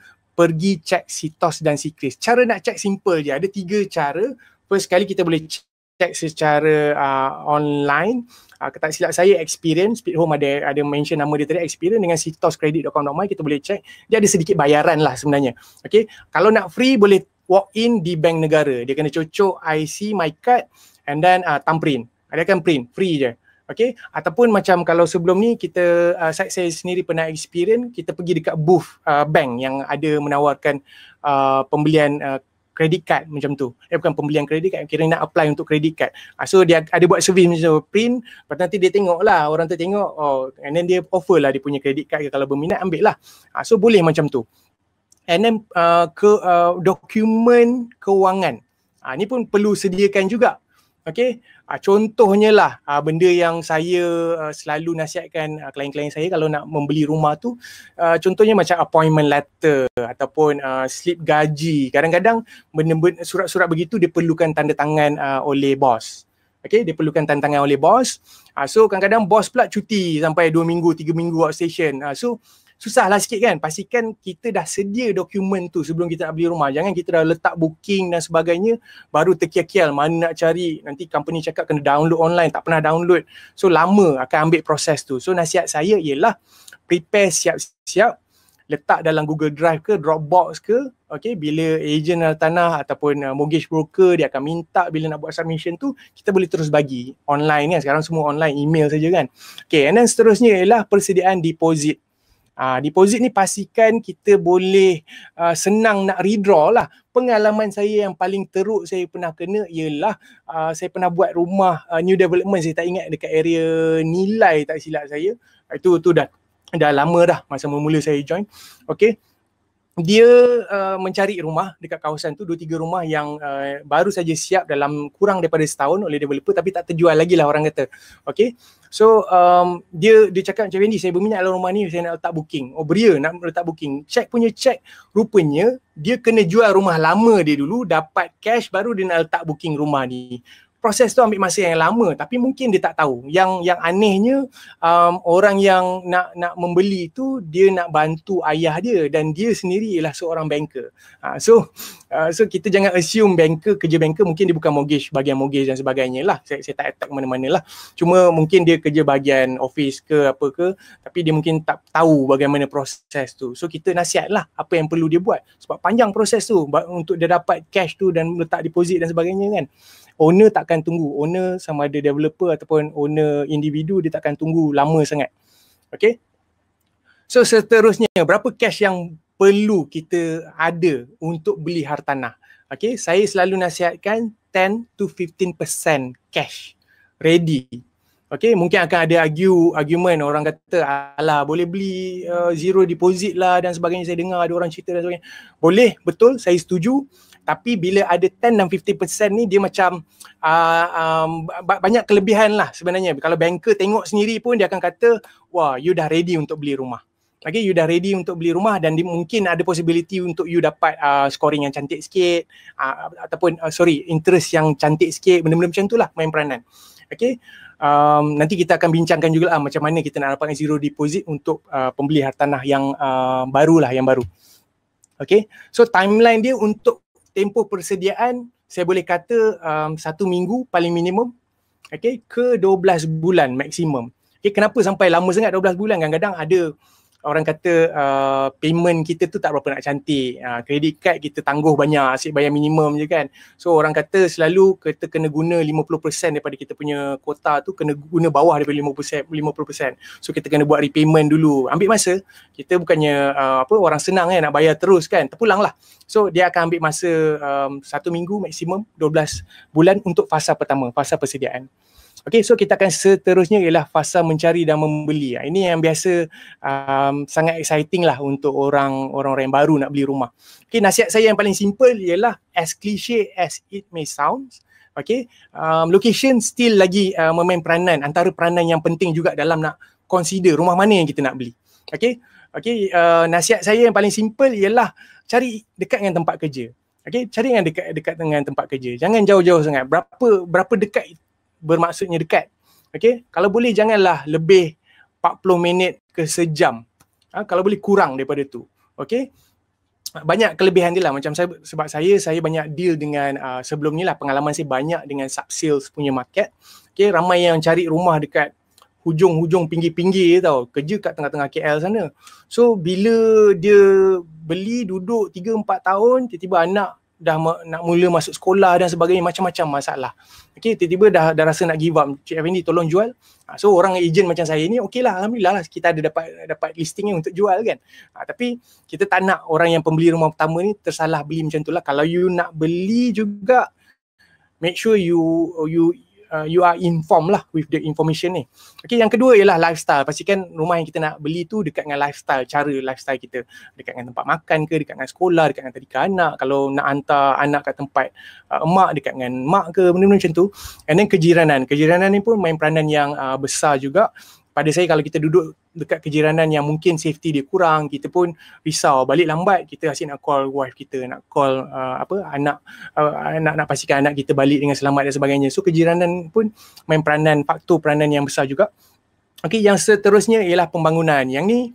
pergi check sitos dan sikris. Cara nak cek simple je. Ada tiga cara. First sekali kita boleh cek secara uh, online. Uh, tak silap saya experience Speed Home ada ada mention nama dia tadi experience dengan sitoscredit.com.my kita boleh cek. Dia ada sedikit bayaran lah sebenarnya. Okay. Kalau nak free boleh walk in di bank negara. Dia kena cocok IC, my card and then uh, thumbprint. Dia akan print free je. Okay, ataupun macam kalau sebelum ni kita uh, saya, saya sendiri pernah experience kita pergi dekat booth uh, bank yang ada menawarkan uh, pembelian uh, kredit card macam tu. Eh bukan pembelian kredit card, kira nak apply untuk kredit card. Uh, so dia ada buat survey macam tu, print, lepas nanti dia tengok lah, orang tu tengok, oh, and then dia offer lah dia punya kredit card kalau berminat ambil lah. Uh, so boleh macam tu. And then uh, ke uh, dokumen kewangan. Uh, ni pun perlu sediakan juga. Okay, Uh, contohnya lah uh, benda yang saya uh, selalu nasihatkan uh, klien-klien saya kalau nak membeli rumah tu uh, contohnya macam appointment letter ataupun uh, slip gaji kadang-kadang benda-benda surat-surat begitu dia perlukan tanda tangan uh, oleh bos okay dia perlukan tanda tangan oleh bos uh, so kadang-kadang bos pula cuti sampai 2 minggu 3 minggu workstation uh, so susahlah sikit kan pastikan kita dah sedia dokumen tu sebelum kita nak beli rumah jangan kita dah letak booking dan sebagainya baru terkial-kial mana nak cari nanti company cakap kena download online tak pernah download so lama akan ambil proses tu so nasihat saya ialah prepare siap-siap letak dalam Google Drive ke Dropbox ke okay, bila ejen tanah ataupun uh, mortgage broker dia akan minta bila nak buat submission tu kita boleh terus bagi online kan sekarang semua online email saja kan okay, and then seterusnya ialah persediaan deposit Uh, deposit ni pastikan kita boleh uh, senang nak redraw lah. Pengalaman saya yang paling teruk saya pernah kena ialah uh, saya pernah buat rumah uh, new development saya tak ingat dekat area nilai tak silap saya. Itu tu dah dah lama dah masa mula-mula saya join. Okay. Dia uh, mencari rumah dekat kawasan tu, dua tiga rumah yang uh, baru saja siap dalam kurang daripada setahun oleh developer tapi tak terjual lagi lah orang kata. Okay. So um, dia dia cakap macam ni saya berminat dalam rumah ni saya nak letak booking. Oh beria nak letak booking. Check punya check rupanya dia kena jual rumah lama dia dulu dapat cash baru dia nak letak booking rumah ni proses tu ambil masa yang lama tapi mungkin dia tak tahu yang yang anehnya um, orang yang nak nak membeli tu dia nak bantu ayah dia dan dia sendiri ialah seorang banker uh, so uh, so kita jangan assume banker kerja banker mungkin dia bukan mortgage bahagian mortgage dan sebagainya lah saya, saya tak attack mana-mana lah cuma mungkin dia kerja bahagian office ke apa ke tapi dia mungkin tak tahu bagaimana proses tu so kita nasihat lah apa yang perlu dia buat sebab panjang proses tu untuk dia dapat cash tu dan letak deposit dan sebagainya kan owner takkan tunggu owner sama ada developer ataupun owner individu dia takkan tunggu lama sangat okay so seterusnya berapa cash yang perlu kita ada untuk beli hartanah okay saya selalu nasihatkan 10 to 15% cash ready Okay, mungkin akan ada argue, argument orang kata alah boleh beli uh, zero deposit lah dan sebagainya saya dengar ada orang cerita dan sebagainya. Boleh, betul, saya setuju tapi bila ada 10 dan 50% ni dia macam uh, um, banyak kelebihan lah sebenarnya kalau banker tengok sendiri pun dia akan kata wah you dah ready untuk beli rumah Okay, you dah ready untuk beli rumah dan di, mungkin ada possibility untuk you dapat uh, scoring yang cantik sikit uh, ataupun uh, sorry, interest yang cantik sikit, benda-benda macam tu lah main peranan. Okay, um, nanti kita akan bincangkan juga lah macam mana kita nak dapatkan zero deposit untuk uh, pembeli hartanah yang uh, baru lah, yang baru. Okay, so timeline dia untuk tempoh persediaan saya boleh kata um, satu minggu paling minimum okay, ke 12 bulan maksimum. Okay, kenapa sampai lama sangat 12 bulan kadang kadang ada orang kata uh, payment kita tu tak berapa nak cantik. Uh, credit card kita tangguh banyak, asyik bayar minimum je kan. So orang kata selalu kita kena guna 50% daripada kita punya kuota tu kena guna bawah daripada 50%, 50%. So kita kena buat repayment dulu. Ambil masa. Kita bukannya uh, apa orang senang kan eh, nak bayar terus kan. Terpulang lah. So dia akan ambil masa um, satu minggu maksimum 12 bulan untuk fasa pertama, fasa persediaan. Okay, so kita akan seterusnya ialah fasa mencari dan membeli. Ha, ini yang biasa um, sangat exciting lah untuk orang-orang yang baru nak beli rumah. Okay, nasihat saya yang paling simple ialah as cliche as it may sound, okay, um, location still lagi uh, memain peranan, antara peranan yang penting juga dalam nak consider rumah mana yang kita nak beli. Okay, okay uh, nasihat saya yang paling simple ialah cari dekat dengan tempat kerja. Okay, cari yang dekat dekat dengan tempat kerja. Jangan jauh-jauh sangat. Berapa berapa dekat bermaksudnya dekat. okay? kalau boleh janganlah lebih 40 minit ke sejam. Ha, kalau boleh kurang daripada tu. okay? Banyak kelebihan dia lah macam saya sebab saya saya banyak deal dengan uh, sebelum ni lah pengalaman saya banyak dengan sub sales punya market. Okay, ramai yang cari rumah dekat hujung-hujung pinggir-pinggir tau, kerja kat tengah-tengah KL sana. So bila dia beli duduk 3 4 tahun tiba-tiba anak dah ma- nak mula masuk sekolah dan sebagainya macam-macam masalah. Okey, tiba-tiba dah dah rasa nak give up. Cik Effendi tolong jual. Ha, so orang ejen macam saya ni okeylah alhamdulillah lah kita ada dapat dapat listing ni untuk jual kan. Ha, tapi kita tak nak orang yang pembeli rumah pertama ni tersalah beli macam tu lah. Kalau you nak beli juga make sure you you Uh, you are informed lah with the information ni. Okay, yang kedua ialah lifestyle. Pastikan rumah yang kita nak beli tu dekat dengan lifestyle, cara lifestyle kita. Dekat dengan tempat makan ke, dekat dengan sekolah, dekat dengan tadika anak. Kalau nak hantar anak kat tempat uh, emak, dekat dengan mak ke, benda-benda macam tu. And then kejiranan. Kejiranan ni pun main peranan yang uh, besar juga pada saya kalau kita duduk dekat kejiranan yang mungkin safety dia kurang kita pun risau balik lambat kita asyik nak call wife kita nak call uh, apa anak anak uh, nak pastikan anak kita balik dengan selamat dan sebagainya so kejiranan pun main peranan faktor peranan yang besar juga okey yang seterusnya ialah pembangunan yang ni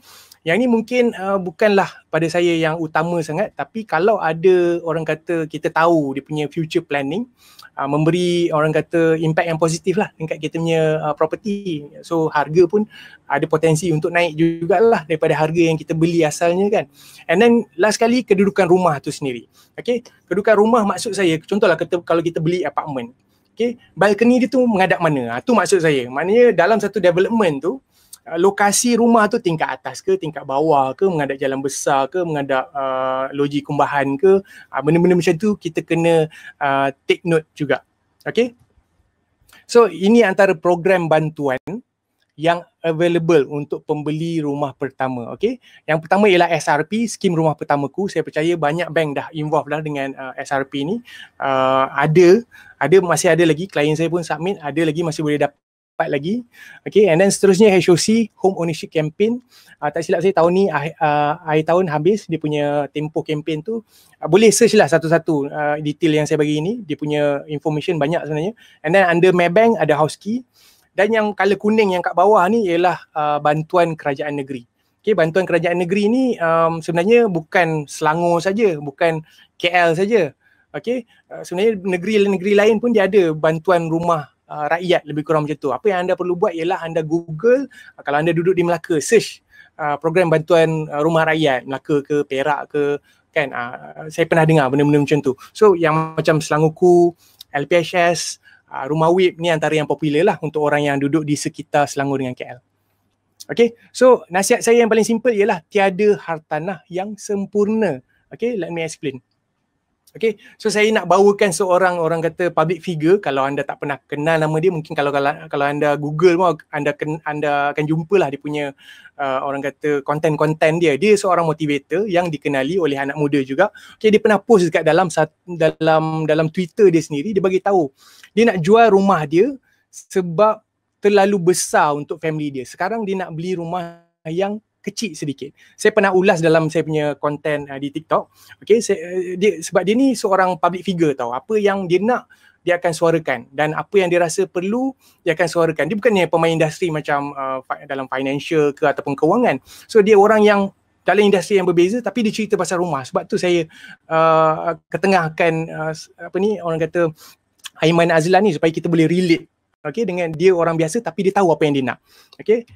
yang ni mungkin uh, bukanlah pada saya yang utama sangat tapi kalau ada orang kata kita tahu dia punya future planning uh, memberi orang kata impact yang positif lah dekat kita punya uh, property. So harga pun ada potensi untuk naik jugalah daripada harga yang kita beli asalnya kan. And then last sekali kedudukan rumah tu sendiri. Okay, kedudukan rumah maksud saya contohlah kata, kalau kita beli apartment. Okay, balcony dia tu menghadap mana? Itu ha, maksud saya. Maknanya dalam satu development tu lokasi rumah tu tingkat atas ke tingkat bawah ke menghadap jalan besar ke menghadap uh, loji kumbahan ke uh, benda-benda macam tu kita kena uh, take note juga okay so ini antara program bantuan yang available untuk pembeli rumah pertama okay yang pertama ialah SRP skim rumah pertamaku saya percaya banyak bank dah involved dah dengan uh, SRP ni uh, ada ada masih ada lagi klien saya pun submit ada lagi masih boleh dapat 4 lagi. Okay and then seterusnya HOC, Home Ownership Campaign. Uh, tak silap saya tahun ni uh, uh, akhir tahun habis dia punya tempoh campaign tu. Uh, boleh search lah satu-satu uh, detail yang saya bagi ini. Dia punya information banyak sebenarnya. And then under Maybank ada house key. Dan yang colour kuning yang kat bawah ni ialah uh, bantuan kerajaan negeri. Okay, bantuan kerajaan negeri ni um, sebenarnya bukan Selangor saja, bukan KL saja. Okay, uh, sebenarnya negeri-negeri lain pun dia ada bantuan rumah uh, rakyat lebih kurang macam tu. Apa yang anda perlu buat ialah anda Google uh, kalau anda duduk di Melaka search uh, program bantuan uh, rumah rakyat Melaka ke Perak ke kan uh, saya pernah dengar benda-benda macam tu. So yang macam Selangoku, LPHS, uh, Rumah WIP ni antara yang popular lah untuk orang yang duduk di sekitar Selangor dengan KL. Okay, so nasihat saya yang paling simple ialah tiada hartanah yang sempurna. Okay, let me explain. Okay, so saya nak bawakan seorang orang kata public figure kalau anda tak pernah kenal nama dia mungkin kalau kalau, kalau anda google pun anda, anda akan jumpalah dia punya uh, orang kata konten-konten dia. Dia seorang motivator yang dikenali oleh anak muda juga. Okay, dia pernah post dekat dalam dalam dalam Twitter dia sendiri dia bagi tahu dia nak jual rumah dia sebab terlalu besar untuk family dia. Sekarang dia nak beli rumah yang kecil sedikit. Saya pernah ulas dalam saya punya konten uh, di TikTok. Okay, saya, uh, dia, sebab dia ni seorang public figure tau. Apa yang dia nak dia akan suarakan dan apa yang dia rasa perlu dia akan suarakan. Dia bukannya pemain industri macam uh, dalam financial ke ataupun kewangan. So dia orang yang dalam industri yang berbeza tapi dia cerita pasal rumah. Sebab tu saya uh, ketengahkan uh, apa ni orang kata Aiman Azlan ni supaya kita boleh relate okay, dengan dia orang biasa tapi dia tahu apa yang dia nak. Okay.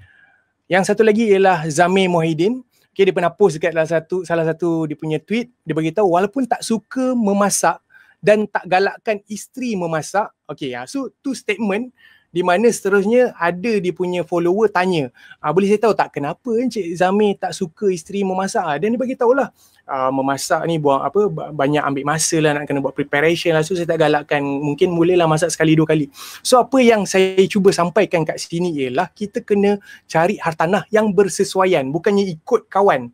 Yang satu lagi ialah Zamir Mohidin. Okay, dia pernah post dekat salah satu, salah satu dia punya tweet. Dia beritahu walaupun tak suka memasak dan tak galakkan isteri memasak. Okay, ya, so two statement di mana seterusnya ada dia punya follower tanya uh, boleh saya tahu tak kenapa Encik Zami tak suka isteri memasak ah, dan dia bagi tahulah uh, memasak ni buang apa banyak ambil masa lah nak kena buat preparation lah so saya tak galakkan mungkin lah masak sekali dua kali so apa yang saya cuba sampaikan kat sini ialah kita kena cari hartanah yang bersesuaian bukannya ikut kawan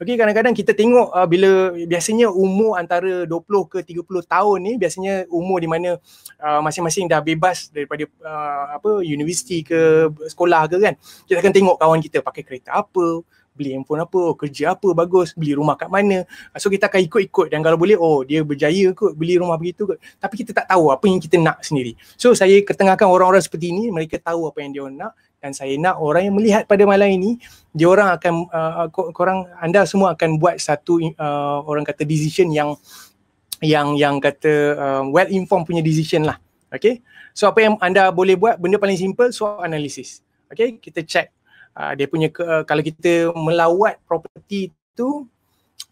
Okey kadang-kadang kita tengok uh, bila biasanya umur antara 20 ke 30 tahun ni biasanya umur di mana uh, masing-masing dah bebas daripada uh, apa universiti ke sekolah ke kan. Kita akan tengok kawan kita pakai kereta apa, beli handphone apa, oh, kerja apa bagus, beli rumah kat mana. Uh, so kita akan ikut-ikut dan kalau boleh oh dia berjaya kot beli rumah begitu kot. Tapi kita tak tahu apa yang kita nak sendiri. So saya ketengahkan orang-orang seperti ini, mereka tahu apa yang dia nak, dan saya nak orang yang melihat pada malam ini dia orang akan uh, uh korang anda semua akan buat satu uh, orang kata decision yang yang yang kata uh, well informed punya decision lah okey so apa yang anda boleh buat benda paling simple so analisis, okey kita check uh, dia punya ke, uh, kalau kita melawat property tu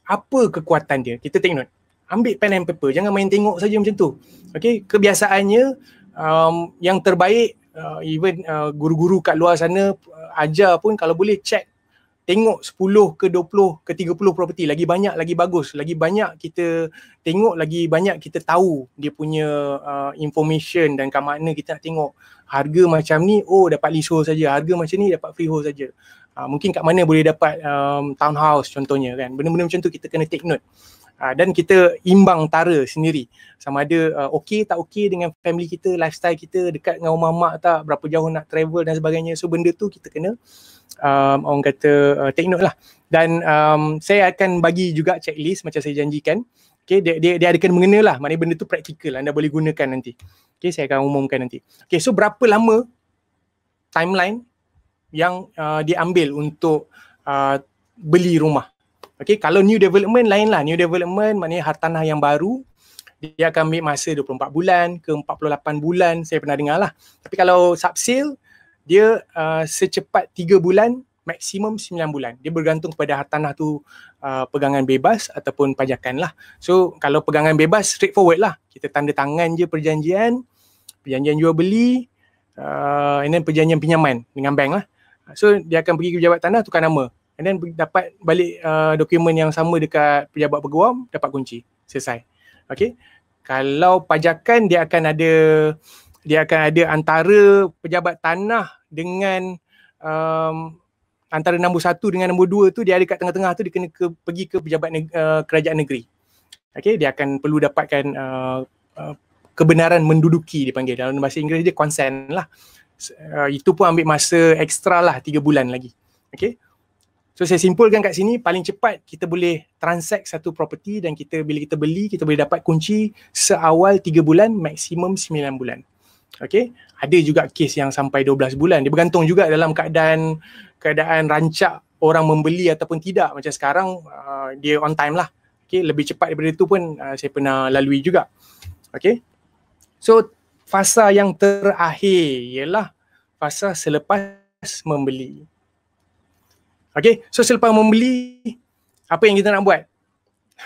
apa kekuatan dia kita tengok note ambil pen and paper jangan main tengok saja macam tu okey kebiasaannya um, yang terbaik uh, even uh, guru-guru kat luar sana uh, ajar pun kalau boleh check tengok 10 ke 20 ke 30 property lagi banyak lagi bagus lagi banyak kita tengok lagi banyak kita tahu dia punya uh, information dan kat mana kita nak tengok harga macam ni oh dapat leasehold saja harga macam ni dapat freehold saja uh, mungkin kat mana boleh dapat um, townhouse contohnya kan benda-benda macam tu kita kena take note Ah, dan kita imbang tara sendiri sama ada uh, okey tak okey dengan family kita lifestyle kita dekat dengan rumah mak tak berapa jauh nak travel dan sebagainya so benda tu kita kena um, orang kata uh, take note lah dan um, saya akan bagi juga checklist macam saya janjikan okay dia, dia dia ada kena mengena lah maknanya benda tu praktikal lah, anda boleh gunakan nanti Okay saya akan umumkan nanti Okay so berapa lama timeline yang uh, diambil untuk uh, beli rumah Okay, kalau new development lain lah. New development maknanya hartanah yang baru, dia akan ambil masa 24 bulan ke 48 bulan, saya pernah dengar lah. Tapi kalau sub sale dia uh, secepat 3 bulan, maksimum 9 bulan. Dia bergantung kepada hartanah tu uh, pegangan bebas ataupun pajakan lah. So, kalau pegangan bebas, straight forward lah. Kita tanda tangan je perjanjian, perjanjian jual beli, uh, and then perjanjian pinjaman dengan bank lah. So, dia akan pergi ke pejabat tanah, tukar nama and then dapat balik uh, dokumen yang sama dekat pejabat peguam dapat kunci selesai Okay. kalau pajakan dia akan ada dia akan ada antara pejabat tanah dengan um, antara nombor satu dengan nombor dua tu dia ada kat tengah-tengah tu dia kena ke, pergi ke pejabat neg- uh, kerajaan negeri Okay. dia akan perlu dapatkan uh, uh, kebenaran menduduki dipanggil dalam bahasa Inggeris dia consent lah uh, itu pun ambil masa ekstra lah tiga bulan lagi Okay. So saya simpulkan kat sini paling cepat kita boleh transact satu property dan kita bila kita beli kita boleh dapat kunci seawal 3 bulan maksimum 9 bulan. Okay. Ada juga kes yang sampai 12 bulan. Dia bergantung juga dalam keadaan keadaan rancak orang membeli ataupun tidak. Macam sekarang uh, dia on time lah. Okay. Lebih cepat daripada itu pun uh, saya pernah lalui juga. Okay. So fasa yang terakhir ialah fasa selepas membeli. Okay, so selepas membeli, apa yang kita nak buat?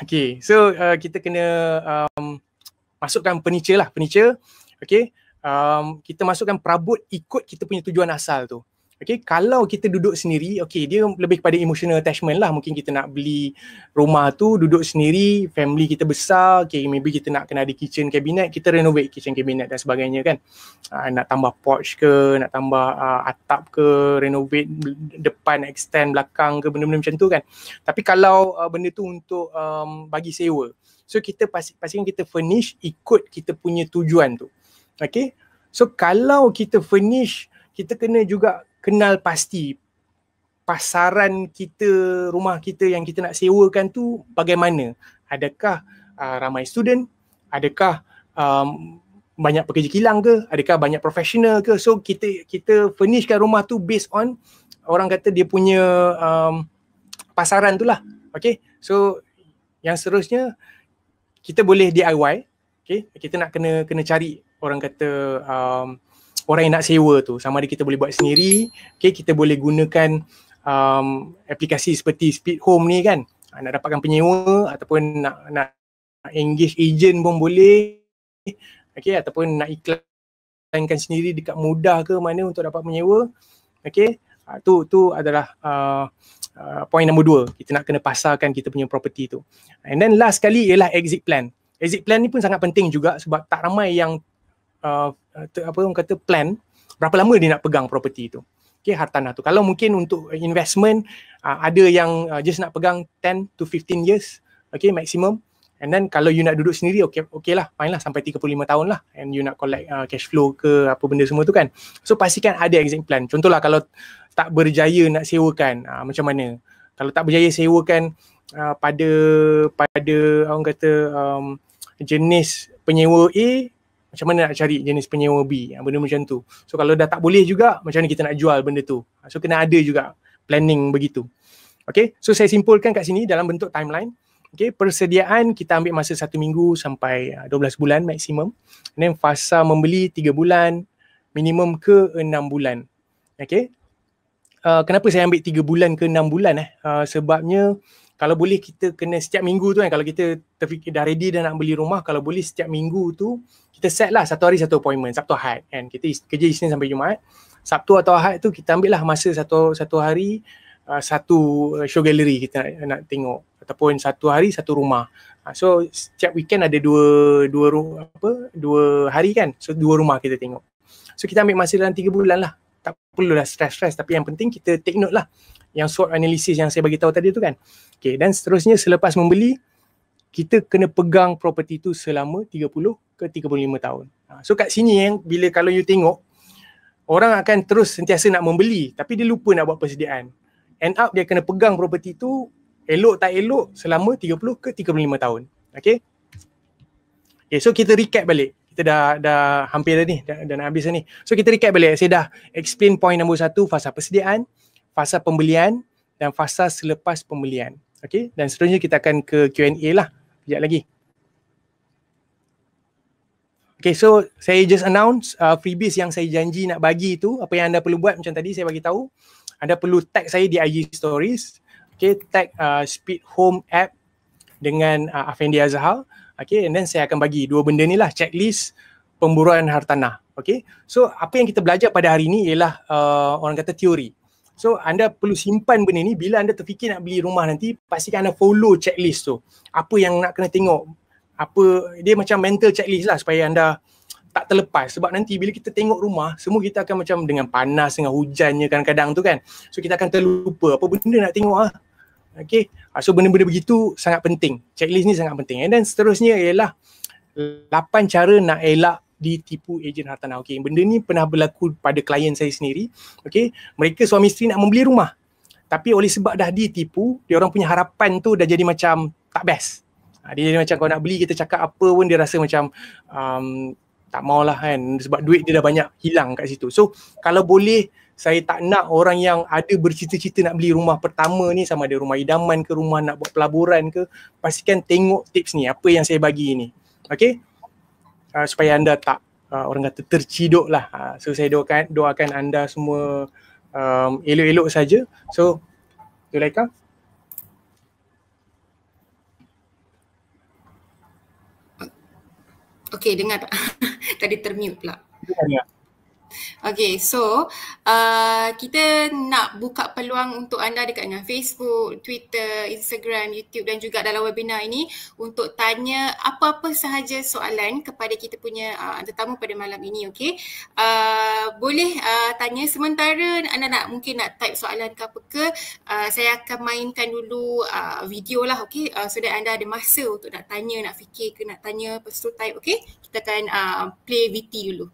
Okay, so uh, kita kena um, masukkan furniture lah, furniture. Okay, um, kita masukkan perabot ikut kita punya tujuan asal tu. Okay, kalau kita duduk sendiri, okay, dia lebih kepada emotional attachment lah. Mungkin kita nak beli rumah tu, duduk sendiri, family kita besar, okay, maybe kita nak kena ada kitchen cabinet, kita renovate kitchen cabinet dan sebagainya kan. Uh, nak tambah porch ke, nak tambah uh, atap ke, renovate depan, extend belakang ke, benda-benda macam tu kan. Tapi kalau uh, benda tu untuk um, bagi sewa, so kita pasti pastikan kita furnish ikut kita punya tujuan tu. Okay, so kalau kita furnish kita kena juga kenal pasti pasaran kita rumah kita yang kita nak sewakan tu bagaimana adakah uh, ramai student adakah um, banyak pekerja kilang ke adakah banyak profesional ke so kita kita furnishkan rumah tu based on orang kata dia punya um, pasaran tu lah okay so yang seterusnya kita boleh DIY okay kita nak kena kena cari orang kata um, orang yang nak sewa tu sama ada kita boleh buat sendiri okay, kita boleh gunakan um, aplikasi seperti Speed Home ni kan ha, nak dapatkan penyewa ataupun nak, nak engage agent pun boleh okay, ataupun nak iklankan sendiri dekat mudah ke mana untuk dapat menyewa okay, uh, tu, tu adalah uh, Uh, point nombor dua, kita nak kena pasarkan kita punya property tu. And then last sekali ialah exit plan. Exit plan ni pun sangat penting juga sebab tak ramai yang uh, apa orang kata plan berapa lama dia nak pegang property tu okay hartanah tu kalau mungkin untuk investment uh, ada yang uh, just nak pegang 10 to 15 years okay maximum and then kalau you nak duduk sendiri okay okay lah, fine lah sampai 35 tahun lah and you nak collect uh, cash flow ke apa benda semua tu kan so pastikan ada exit plan contohlah kalau tak berjaya nak sewakan uh, macam mana kalau tak berjaya sewakan uh, pada pada orang kata um, jenis penyewa A macam mana nak cari jenis penyewa B ha, benda macam tu so kalau dah tak boleh juga macam mana kita nak jual benda tu ha, so kena ada juga planning begitu okay so saya simpulkan kat sini dalam bentuk timeline okay persediaan kita ambil masa satu minggu sampai 12 ha, bulan maksimum then fasa membeli 3 bulan minimum ke 6 bulan okay uh, kenapa saya ambil 3 bulan ke 6 bulan eh uh, sebabnya kalau boleh kita kena setiap minggu tu kan kalau kita terfikir dah ready dah nak beli rumah kalau boleh setiap minggu tu kita set lah satu hari satu appointment Sabtu Ahad kan kita kerja Isnin sampai Jumaat Sabtu atau Ahad tu kita ambil lah masa satu satu hari uh, satu uh, show gallery kita nak, nak tengok ataupun satu hari satu rumah uh, so setiap weekend ada dua dua apa dua hari kan so dua rumah kita tengok so kita ambil masa dalam tiga bulan lah tak perlulah stress-stress tapi yang penting kita take note lah yang SWOT analysis yang saya bagi tahu tadi tu kan. Okay, dan seterusnya selepas membeli kita kena pegang property tu selama 30 ke 35 tahun. Ha, so kat sini yang bila kalau you tengok orang akan terus sentiasa nak membeli tapi dia lupa nak buat persediaan. End up dia kena pegang property tu elok tak elok selama 30 ke 35 tahun. Okay. okay so kita recap balik. Kita dah, dah hampir dah ni, dah, dah nak habis dah ni. So kita recap balik. Saya dah explain point nombor satu fasa persediaan fasa pembelian dan fasa selepas pembelian. Okey, dan seterusnya kita akan ke Q&A lah. Sekejap lagi. Okey, so saya just announce uh, freebies yang saya janji nak bagi itu. Apa yang anda perlu buat macam tadi saya bagi tahu. Anda perlu tag saya di IG Stories. okey? tag uh, Speed Home App dengan uh, Afendi Azhar. Okay, and then saya akan bagi dua benda ni lah. Checklist pemburuan hartanah. okey? so apa yang kita belajar pada hari ini ialah uh, orang kata teori. So anda perlu simpan benda ni bila anda terfikir nak beli rumah nanti pastikan anda follow checklist tu. Apa yang nak kena tengok? Apa dia macam mental checklist lah supaya anda tak terlepas sebab nanti bila kita tengok rumah semua kita akan macam dengan panas dengan hujannya kadang-kadang tu kan. So kita akan terlupa apa benda nak tengok lah. ah. Okay. So benda-benda begitu sangat penting. Checklist ni sangat penting. And then seterusnya ialah lapan cara nak elak ditipu ejen hartanah. Okey, benda ni pernah berlaku pada klien saya sendiri. Okey, mereka suami isteri nak membeli rumah. Tapi oleh sebab dah ditipu, dia orang punya harapan tu dah jadi macam tak best. Ah, dia jadi macam kau nak beli, kita cakap apa pun dia rasa macam um, tak maulah kan. Sebab duit dia dah banyak hilang kat situ. So kalau boleh saya tak nak orang yang ada bercita-cita nak beli rumah pertama ni sama ada rumah idaman ke rumah nak buat pelaburan ke pastikan tengok tips ni apa yang saya bagi ni. Okay uh, supaya anda tak uh, orang kata terciduk lah. Uh, so saya doakan doakan anda semua um, elok-elok saja. So Zulaika. Okay, dengar tak? [LAUGHS] Tadi termute pula. Dengar, dengar. Okay, so uh, kita nak buka peluang untuk anda dekat dengan Facebook, Twitter, Instagram, YouTube dan juga dalam webinar ini untuk tanya apa-apa sahaja soalan kepada kita punya uh, tetamu pada malam ini, okay. Uh, boleh uh, tanya sementara anda nak mungkin nak type soalan ke apa ke, uh, saya akan mainkan dulu uh, video lah, okay. Uh, so that anda ada masa untuk nak tanya, nak fikir ke nak tanya, lepas tu type, okay. Kita akan uh, play VT dulu.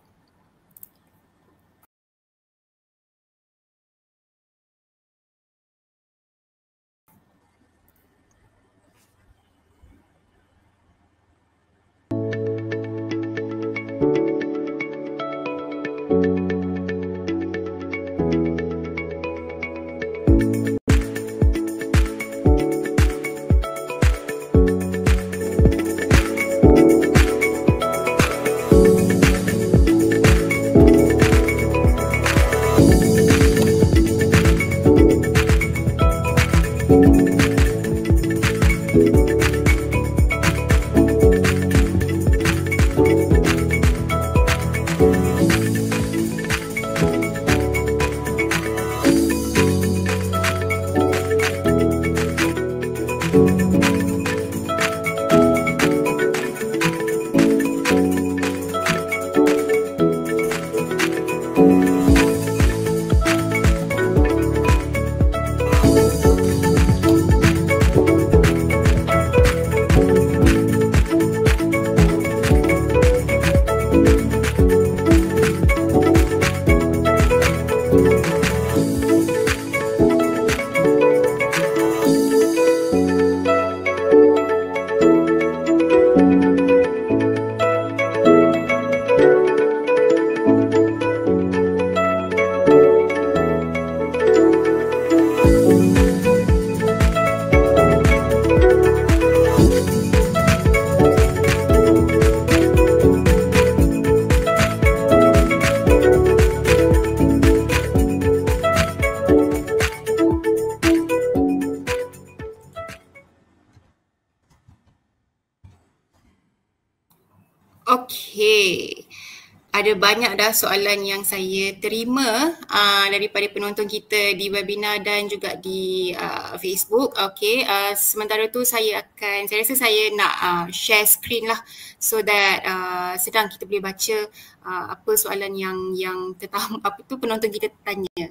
ada banyak dah soalan yang saya terima uh, daripada penonton kita di webinar dan juga di uh, Facebook. Okey, uh, sementara tu saya akan, saya rasa saya nak uh, share screen lah so that uh, sedang kita boleh baca uh, apa soalan yang yang tetam, [LAUGHS] apa tu penonton kita tanya.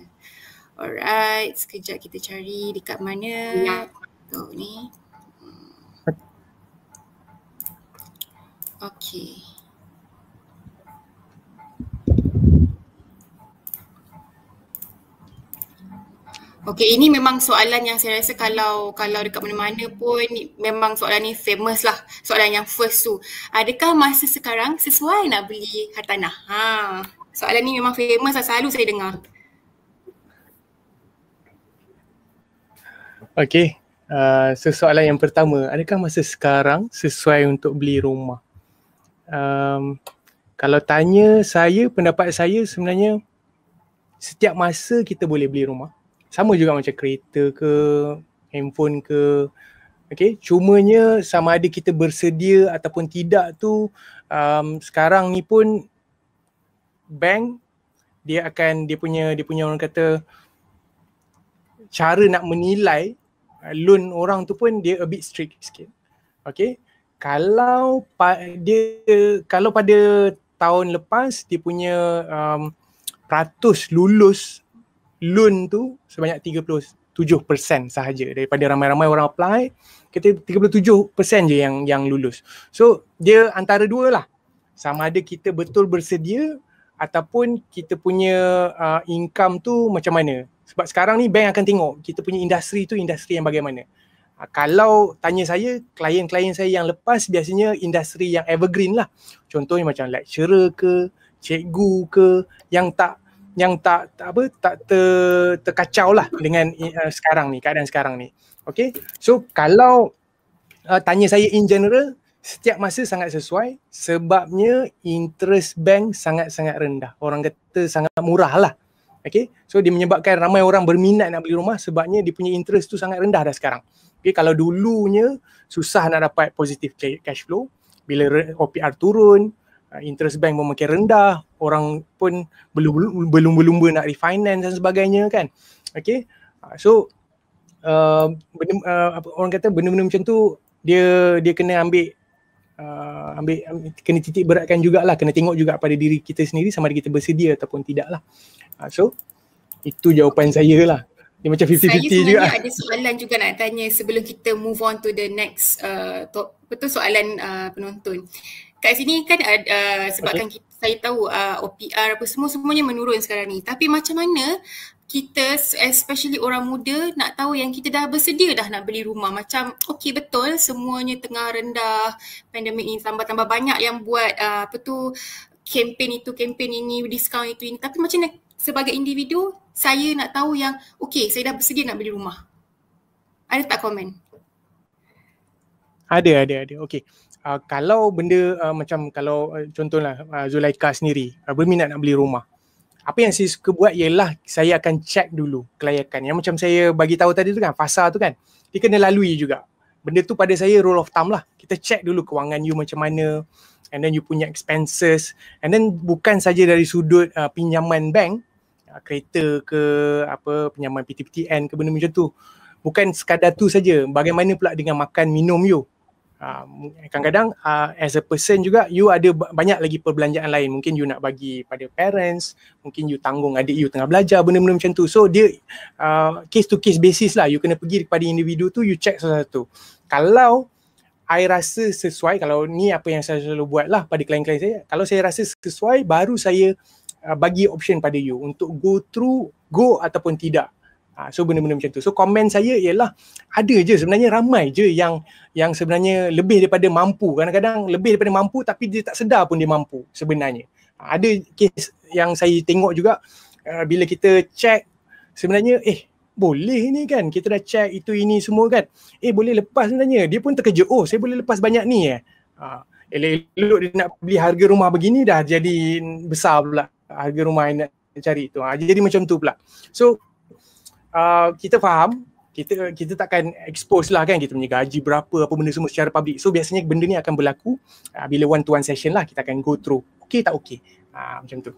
Alright, sekejap kita cari dekat mana. Ya. Oh, ni. Hmm. Okay. Okay, ini memang soalan yang saya rasa kalau kalau dekat mana-mana pun memang soalan ni famous lah. Soalan yang first tu. Adakah masa sekarang sesuai nak beli hartanah? Ha. Soalan ni memang famous lah. Selalu saya dengar. Okay. Uh, so soalan yang pertama, adakah masa sekarang sesuai untuk beli rumah? Um, kalau tanya saya, pendapat saya sebenarnya setiap masa kita boleh beli rumah sama juga macam kereta ke handphone ke okey cumanya sama ada kita bersedia ataupun tidak tu um, sekarang ni pun bank dia akan dia punya dia punya orang kata cara nak menilai loan orang tu pun dia a bit strict sikit okay? kalau dia kalau pada tahun lepas dia punya um, peratus lulus loan tu sebanyak 37% sahaja daripada ramai-ramai orang apply kita 37% je yang yang lulus. So dia antara dua lah. Sama ada kita betul bersedia ataupun kita punya uh, income tu macam mana. Sebab sekarang ni bank akan tengok kita punya industri tu industri yang bagaimana. Uh, kalau tanya saya, klien-klien saya yang lepas biasanya industri yang evergreen lah. Contohnya macam lecturer ke, cikgu ke yang tak yang tak, tak apa tak ter, terkacau lah dengan uh, sekarang ni keadaan sekarang ni okay so kalau uh, tanya saya in general setiap masa sangat sesuai sebabnya interest bank sangat-sangat rendah orang kata sangat murah lah okay so dia menyebabkan ramai orang berminat nak beli rumah sebabnya dia punya interest tu sangat rendah dah sekarang okay kalau dulunya susah nak dapat positive cash flow bila OPR turun uh, interest bank memakai rendah orang pun belum belum belum nak refinance dan sebagainya kan okey ah, so uh, benda uh, apa orang kata benda-benda macam tu dia dia kena ambil uh, ambil um, kena titik beratkan jugalah kena tengok juga pada diri kita sendiri sama ada kita bersedia ataupun tidaklah uh, so itu jawapan saya lah dia macam 50-50 saya sebenarnya ada soalan juga nak tanya sebelum kita move on to the next uh, top, betul soalan uh, penonton kat sini kan uh, uh, sebabkan okay. kita saya tahu uh, OPR apa semua semuanya menurun sekarang ni tapi macam mana kita especially orang muda nak tahu yang kita dah bersedia dah nak beli rumah macam okey betul semuanya tengah rendah pandemik ni tambah-tambah banyak yang buat uh, apa tu kempen itu kempen ini diskaun itu ini tapi macam mana sebagai individu saya nak tahu yang okey saya dah bersedia nak beli rumah ada tak komen ada ada ada okey uh, kalau benda uh, macam kalau uh, contohlah uh, Zulaika sendiri uh, berminat nak beli rumah apa yang saya suka buat ialah saya akan check dulu kelayakan yang macam saya bagi tahu tadi tu kan fasa tu kan dia kena lalui juga benda tu pada saya rule of thumb lah kita check dulu kewangan you macam mana and then you punya expenses and then bukan saja dari sudut uh, pinjaman bank uh, kereta ke apa pinjaman PTPTN ke benda macam tu bukan sekadar tu saja bagaimana pula dengan makan minum you Ah, kadang-kadang uh, as a person juga you ada banyak lagi perbelanjaan lain mungkin you nak bagi pada parents mungkin you tanggung adik you tengah belajar benda-benda macam tu so dia uh, case to case basis lah you kena pergi kepada individu tu you check satu-satu kalau I rasa sesuai kalau ni apa yang saya selalu buat lah pada klien-klien saya kalau saya rasa sesuai baru saya uh, bagi option pada you untuk go through go ataupun tidak Ha, so benda-benda macam tu. So komen saya ialah ada je sebenarnya ramai je yang yang sebenarnya lebih daripada mampu. Kadang-kadang lebih daripada mampu tapi dia tak sedar pun dia mampu sebenarnya. Ha, ada kes yang saya tengok juga uh, bila kita check sebenarnya eh boleh ni kan kita dah check itu ini semua kan. Eh boleh lepas sebenarnya. Dia pun terkejut. Oh saya boleh lepas banyak ni eh. Ha, elok-elok dia nak beli harga rumah begini dah jadi besar pula harga rumah yang nak cari tu. Ha, jadi macam tu pula. So Ah, kita faham kita kita takkan expose lah kan kita punya gaji berapa apa benda semua secara public so biasanya benda ni akan berlaku uh, bila one to one session lah kita akan go through okey tak okey uh, macam tu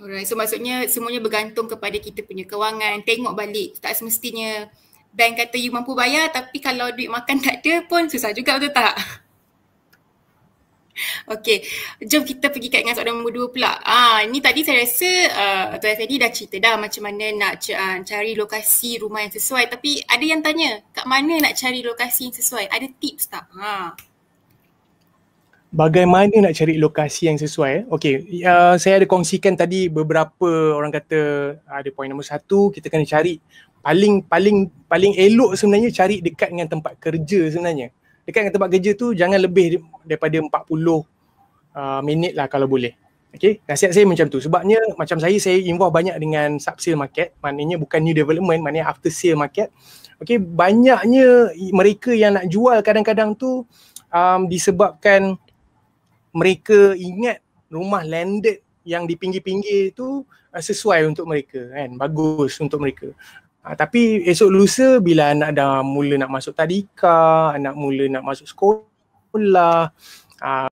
Alright. So maksudnya semuanya bergantung kepada kita punya kewangan. Tengok balik tak semestinya bank kata you mampu bayar tapi kalau duit makan [LAUGHS] tak ada pun susah juga betul tak? [LAUGHS] Okay, jom kita pergi kat dengan soalan nombor dua pula. Ah, ini tadi saya rasa uh, Tuan Fendi dah cerita dah macam mana nak ah, cari lokasi rumah yang sesuai. Tapi ada yang tanya, kat mana nak cari lokasi yang sesuai? Ada tips tak? Ha. Bagaimana nak cari lokasi yang sesuai? Eh? Okay, uh, ya, saya ada kongsikan tadi beberapa orang kata ada poin nombor satu, kita kena cari paling paling paling elok sebenarnya cari dekat dengan tempat kerja sebenarnya dekat dengan tempat kerja tu jangan lebih daripada 40 uh, minit lah kalau boleh. Okay, nasihat saya macam tu. Sebabnya macam saya, saya involve banyak dengan sub-sale market. Maknanya bukan new development, maknanya after sale market. Okay, banyaknya mereka yang nak jual kadang-kadang tu um, disebabkan mereka ingat rumah landed yang di pinggir-pinggir tu uh, sesuai untuk mereka kan, bagus untuk mereka. Ha, tapi esok lusa bila anak dah mula nak masuk tadika, anak mula nak masuk sekolah, ha,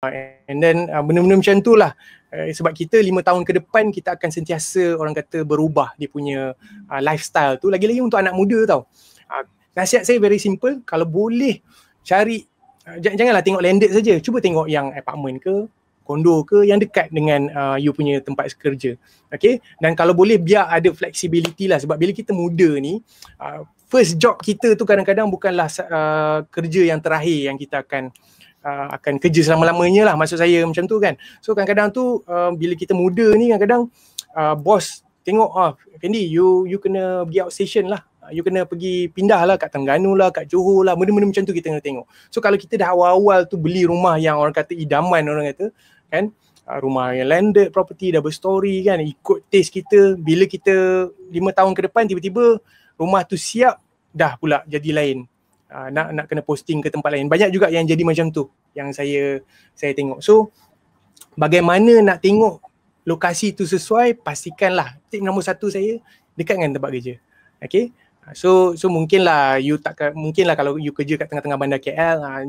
and then ha, benda-benda macam tu lah. Eh, sebab kita lima tahun ke depan kita akan sentiasa orang kata berubah dia punya ha, lifestyle tu. Lagi-lagi untuk anak muda tau. Ha, nasihat saya very simple, kalau boleh cari, ha, janganlah tengok landed saja. Cuba tengok yang apartment ke, kondo ke yang dekat dengan uh, you punya tempat kerja okay dan kalau boleh biar ada flexibility lah sebab bila kita muda ni uh, first job kita tu kadang-kadang bukanlah uh, kerja yang terakhir yang kita akan uh, akan kerja selama-lamanya lah maksud saya macam tu kan so kadang-kadang tu uh, bila kita muda ni kadang-kadang uh, bos tengok ah Fendi you you kena pergi outstation lah uh, you kena pergi pindah lah kat Tengganu lah, kat Johor lah, benda-benda macam tu kita kena tengok. So kalau kita dah awal-awal tu beli rumah yang orang kata idaman orang kata, kan ah, rumah yang landed property double story kan ikut taste kita bila kita lima tahun ke depan tiba-tiba rumah tu siap dah pula jadi lain uh, nak nak kena posting ke tempat lain banyak juga yang jadi macam tu yang saya saya tengok so bagaimana nak tengok lokasi tu sesuai pastikanlah tip nombor satu saya dekat dengan tempat kerja okey ah, so so mungkinlah you tak mungkinlah kalau you kerja kat tengah-tengah bandar KL uh,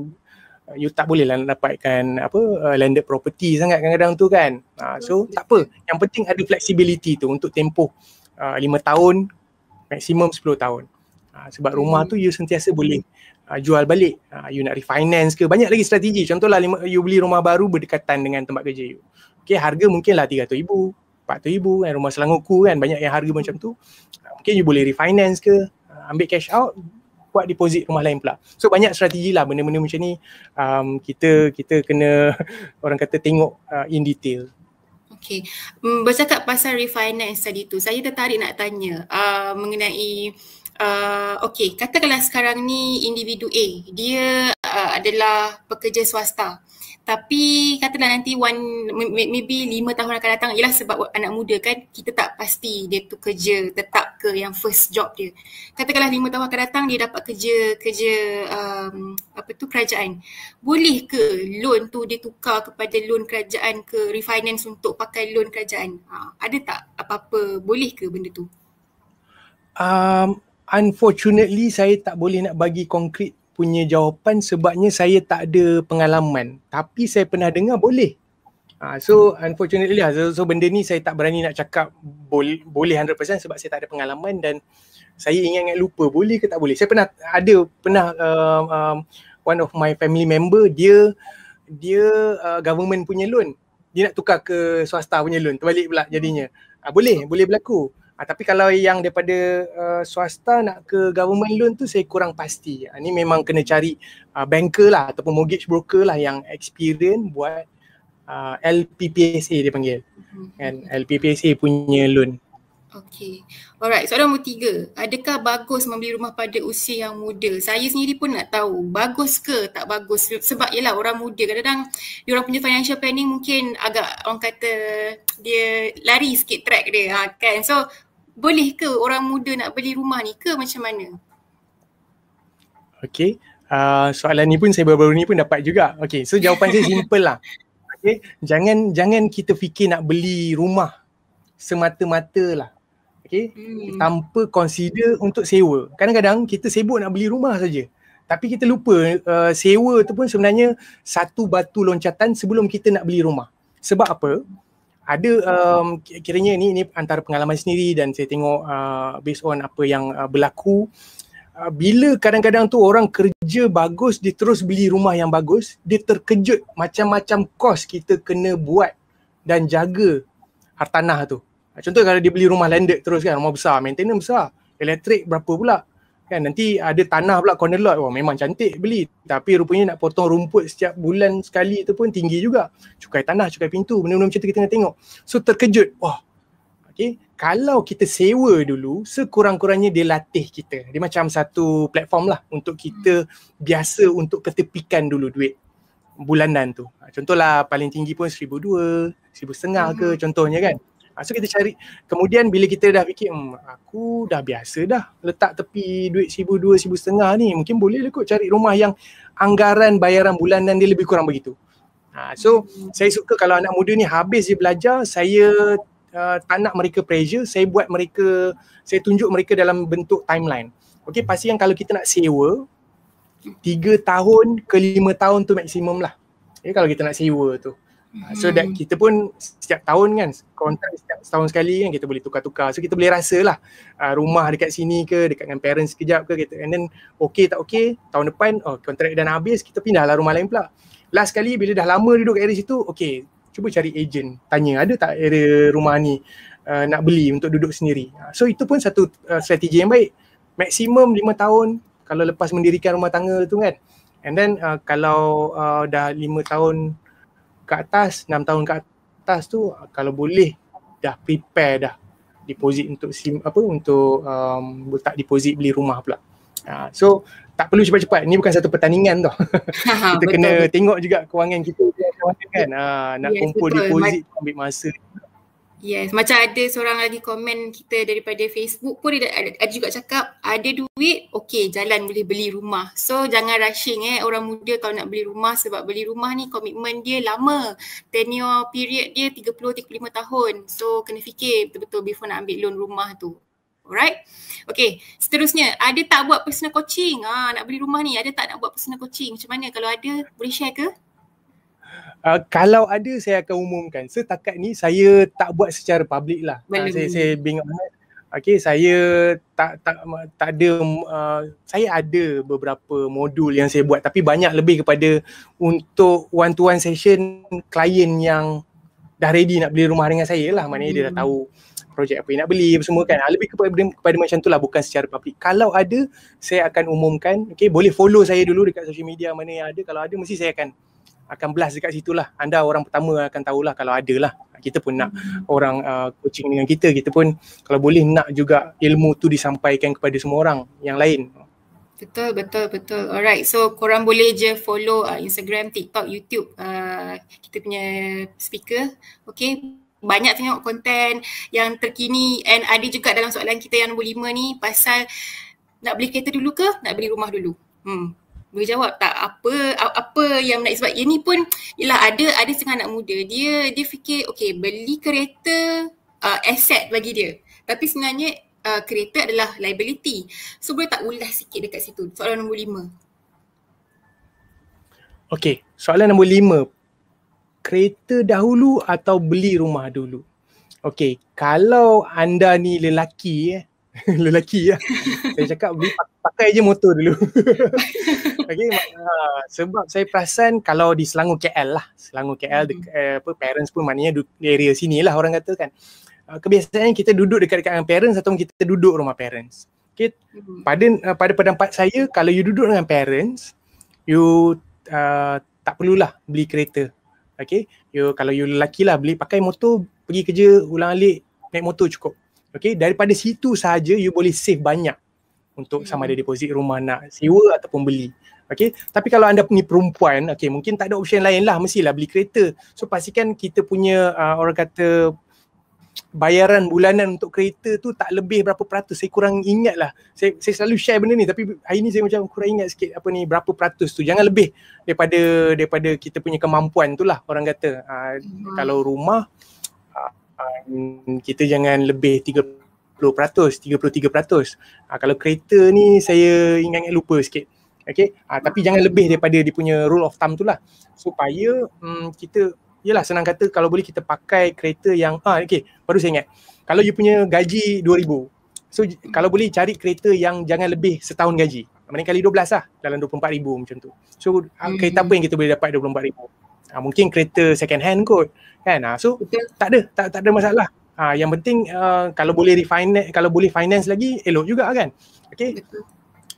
you tak boleh lah dapatkan apa uh, landed property sangat kadang-kadang tu kan. Uh, so tak apa. Yang penting ada flexibility tu untuk tempoh uh, tahun maksimum sepuluh tahun. Uh, sebab rumah tu hmm. you sentiasa boleh uh, jual balik. Uh, you nak refinance ke banyak lagi strategi. Contohlah lima, you beli rumah baru berdekatan dengan tempat kerja you. Okay harga mungkinlah RM300,000 RM400,000 kan rumah selangor ku kan banyak yang harga macam tu. Uh, mungkin you boleh refinance ke uh, ambil cash out buat deposit rumah lain pula. So banyak strategi lah benda-benda macam ni um, kita kita kena [LAUGHS] orang kata tengok uh, in detail. Okay. Mm, bercakap pasal refinance tadi tu, saya tertarik nak tanya uh, mengenai Uh, okay, katakanlah sekarang ni individu A, dia uh, adalah pekerja swasta tapi katalah nanti one maybe lima tahun akan datang ialah sebab anak muda kan kita tak pasti dia tu kerja tetap ke yang first job dia katakanlah lima tahun akan datang dia dapat kerja kerja um, apa tu kerajaan boleh ke loan tu dia tukar kepada loan kerajaan ke refinance untuk pakai loan kerajaan ha, ada tak apa-apa boleh ke benda tu um unfortunately saya tak boleh nak bagi konkret punya jawapan sebabnya saya tak ada pengalaman tapi saya pernah dengar boleh uh, so unfortunately lah. so, so benda ni saya tak berani nak cakap boleh 100% sebab saya tak ada pengalaman dan saya ingat-ingat lupa boleh ke tak boleh saya pernah ada pernah uh, um, one of my family member dia dia uh, government punya loan dia nak tukar ke swasta punya loan terbalik pula jadinya uh, boleh boleh berlaku Ha, tapi kalau yang daripada uh, swasta nak ke government loan tu saya kurang pasti. Ha, ni memang kena cari uh, banker lah ataupun mortgage broker lah yang experience buat uh, LPPSA dia panggil. Mm-hmm. Kan mm-hmm. LPPSA punya loan. Okay. Alright, soalan nombor tiga. Adakah bagus membeli rumah pada usia yang muda? Saya sendiri pun nak tahu. Bagus ke tak bagus? Sebab ialah orang muda. Kadang-kadang dia orang punya financial planning mungkin agak orang kata dia lari sikit track dia. kan? So boleh ke orang muda nak beli rumah ni ke macam mana? Okay, uh, ah, soalan ni pun saya baru-baru ni pun dapat juga. Okay, so jawapan saya simple lah. [LAUGHS] Okay, jangan jangan kita fikir nak beli rumah semata-mata lah. Okay, hmm. tanpa consider untuk sewa. Kadang-kadang kita sibuk nak beli rumah saja. Tapi kita lupa uh, sewa tu pun sebenarnya satu batu loncatan sebelum kita nak beli rumah. Sebab apa? ada um, kiranya ini ni antara pengalaman sendiri dan saya tengok uh, based on apa yang uh, berlaku uh, bila kadang-kadang tu orang kerja bagus dia terus beli rumah yang bagus dia terkejut macam-macam kos kita kena buat dan jaga hartanah tu contoh kalau dia beli rumah landed terus kan rumah besar maintenance besar elektrik berapa pula kan nanti ada tanah pula corner lot wah memang cantik beli tapi rupanya nak potong rumput setiap bulan sekali tu pun tinggi juga cukai tanah cukai pintu benda-benda macam tu kita nak tengok so terkejut wah okay. kalau kita sewa dulu sekurang-kurangnya dia latih kita dia macam satu platform lah untuk kita biasa untuk ketepikan dulu duit bulanan tu ha, contohlah paling tinggi pun seribu dua, seribu 1500 ke hmm. contohnya kan Ah, so kita cari kemudian bila kita dah fikir hmm, aku dah biasa dah letak tepi duit seribu dua seribu setengah ni mungkin boleh lah kot cari rumah yang anggaran bayaran bulanan dia lebih kurang begitu. Ha, so saya suka kalau anak muda ni habis je belajar saya uh, tak nak mereka pressure saya buat mereka saya tunjuk mereka dalam bentuk timeline. Okay pasti yang kalau kita nak sewa tiga tahun ke lima tahun tu maksimum lah. Okay, ya, kalau kita nak sewa tu. Mm-hmm. So hmm. that kita pun setiap tahun kan kontrak setiap tahun sekali kan kita boleh tukar-tukar. So kita boleh rasalah uh, ah, rumah dekat sini ke dekat dengan parents kejap ke kita and then okay tak okay tahun depan oh kontrak dah habis kita pindahlah rumah lain pula. Last kali bila dah lama duduk kat area situ okay cuba cari agent tanya ada tak area rumah ni uh, nak beli untuk duduk sendiri. so itu pun satu uh, strategi yang baik. Maksimum lima tahun kalau lepas mendirikan rumah tangga tu kan. And then uh, kalau uh, dah lima tahun ke atas, enam tahun ke atas tu ah, kalau boleh dah prepare dah deposit untuk sim apa untuk um, tak deposit beli rumah pula. Ha, so tak perlu cepat-cepat. Ni bukan satu pertandingan tau. Ha, ha, [LAUGHS] kita betul, kena betul. tengok juga kewangan kita kan. Ha, nak yes, kumpul betul. deposit My... ambil masa. Yes, macam ada seorang lagi komen kita daripada Facebook pun ada, ada juga cakap ada duit, okey jalan boleh beli rumah. So jangan rushing eh orang muda kalau nak beli rumah sebab beli rumah ni komitmen dia lama. Tenure period dia 30-35 tahun. So kena fikir betul-betul before nak ambil loan rumah tu. Alright. Okay. Seterusnya, ada tak buat personal coaching? Ah, nak beli rumah ni, ada tak nak buat personal coaching? Macam mana kalau ada, boleh share ke? Uh, kalau ada saya akan umumkan. Setakat ni saya tak buat secara public lah. Uh, saya saya being Okay, saya tak tak tak ada uh, saya ada beberapa modul yang saya buat tapi banyak lebih kepada untuk one to one session klien yang dah ready nak beli rumah dengan saya lah. Maknanya hmm. dia dah hmm. tahu projek apa yang nak beli apa semua kan. Lebih kepada kepada macam tu lah bukan secara public. Kalau ada saya akan umumkan. Okey, boleh follow saya dulu dekat social media mana yang ada. Kalau ada mesti saya akan akan blast dekat situ lah. Anda orang pertama akan tahulah kalau ada lah. Kita pun nak hmm. orang uh, coaching dengan kita. Kita pun kalau boleh nak juga ilmu tu disampaikan kepada semua orang yang lain. Betul, betul, betul. Alright. So korang boleh je follow uh, Instagram, TikTok, YouTube uh, kita punya speaker. Okay. Banyak tengok konten yang terkini and ada juga dalam soalan kita yang nombor lima ni pasal nak beli kereta dulu ke nak beli rumah dulu. Hmm boleh jawab tak apa apa yang nak sebab ini pun ialah ada ada setengah anak muda dia dia fikir okey beli kereta uh, aset bagi dia tapi sebenarnya uh, kereta adalah liability so boleh tak ulas sikit dekat situ soalan nombor lima Okey, soalan nombor lima. Kereta dahulu atau beli rumah dulu? Okey, kalau anda ni lelaki eh, [LAUGHS] lelaki lah. saya cakap beli pakai je motor dulu. okay, [LAUGHS] ha, uh, sebab saya perasan kalau di Selangor KL lah. Selangor KL mm-hmm. Eh, apa parents pun maknanya di area sini lah orang kata kan. Uh, ah, kebiasaannya kita duduk dekat-dekat dengan parents atau kita duduk rumah parents. Okay. Mm-hmm. Pada uh, pada pendapat saya kalau you duduk dengan parents you uh, tak perlulah beli kereta. Okay. You kalau you lelaki lah beli pakai motor pergi kerja ulang-alik naik motor cukup. Okay, daripada situ saja you boleh save banyak untuk sama ada hmm. deposit rumah nak sewa ataupun beli. Okay, tapi kalau anda ni perempuan, okay, mungkin tak ada option lain lah, mestilah beli kereta. So pastikan kita punya uh, orang kata bayaran bulanan untuk kereta tu tak lebih berapa peratus. Saya kurang ingat lah. Saya, saya selalu share benda ni tapi hari ni saya macam kurang ingat sikit apa ni berapa peratus tu. Jangan lebih daripada daripada kita punya kemampuan tu lah orang kata. Uh, hmm. Kalau rumah, Hmm, kita jangan lebih 30%, 33%. Uh, kalau kereta ni saya ingat-ingat lupa sikit. Okay. Uh, tapi jangan lebih daripada dia punya rule of thumb tu lah. Supaya um, kita, yelah senang kata kalau boleh kita pakai kereta yang, ah okay, baru saya ingat. Kalau you punya gaji 2000 So kalau boleh cari kereta yang jangan lebih setahun gaji. Mending kali 12 lah dalam 24000 macam tu. So uh, kereta apa hmm. yang kita boleh dapat 24000 ha, mungkin kereta second hand kot kan ha, so Betul. tak ada tak tak ada masalah ha, yang penting uh, kalau boleh refinance kalau boleh finance lagi elok juga kan okey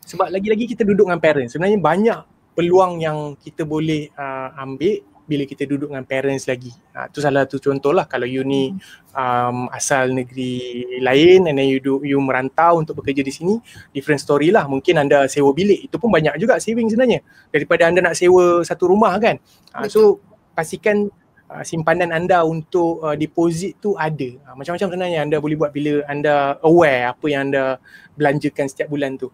sebab lagi-lagi kita duduk dengan parents sebenarnya banyak peluang yang kita boleh uh, ambil bila kita duduk dengan parents lagi. Ah tu salah satu contohlah kalau you ni hmm. um, asal negeri lain and then you do, you merantau untuk bekerja di sini, different story lah. Mungkin anda sewa bilik itu pun banyak juga saving sebenarnya daripada anda nak sewa satu rumah kan. Ah so pastikan uh, simpanan anda untuk uh, deposit tu ada. Ha, macam-macam sebenarnya anda boleh buat bila anda aware apa yang anda belanjakan setiap bulan tu.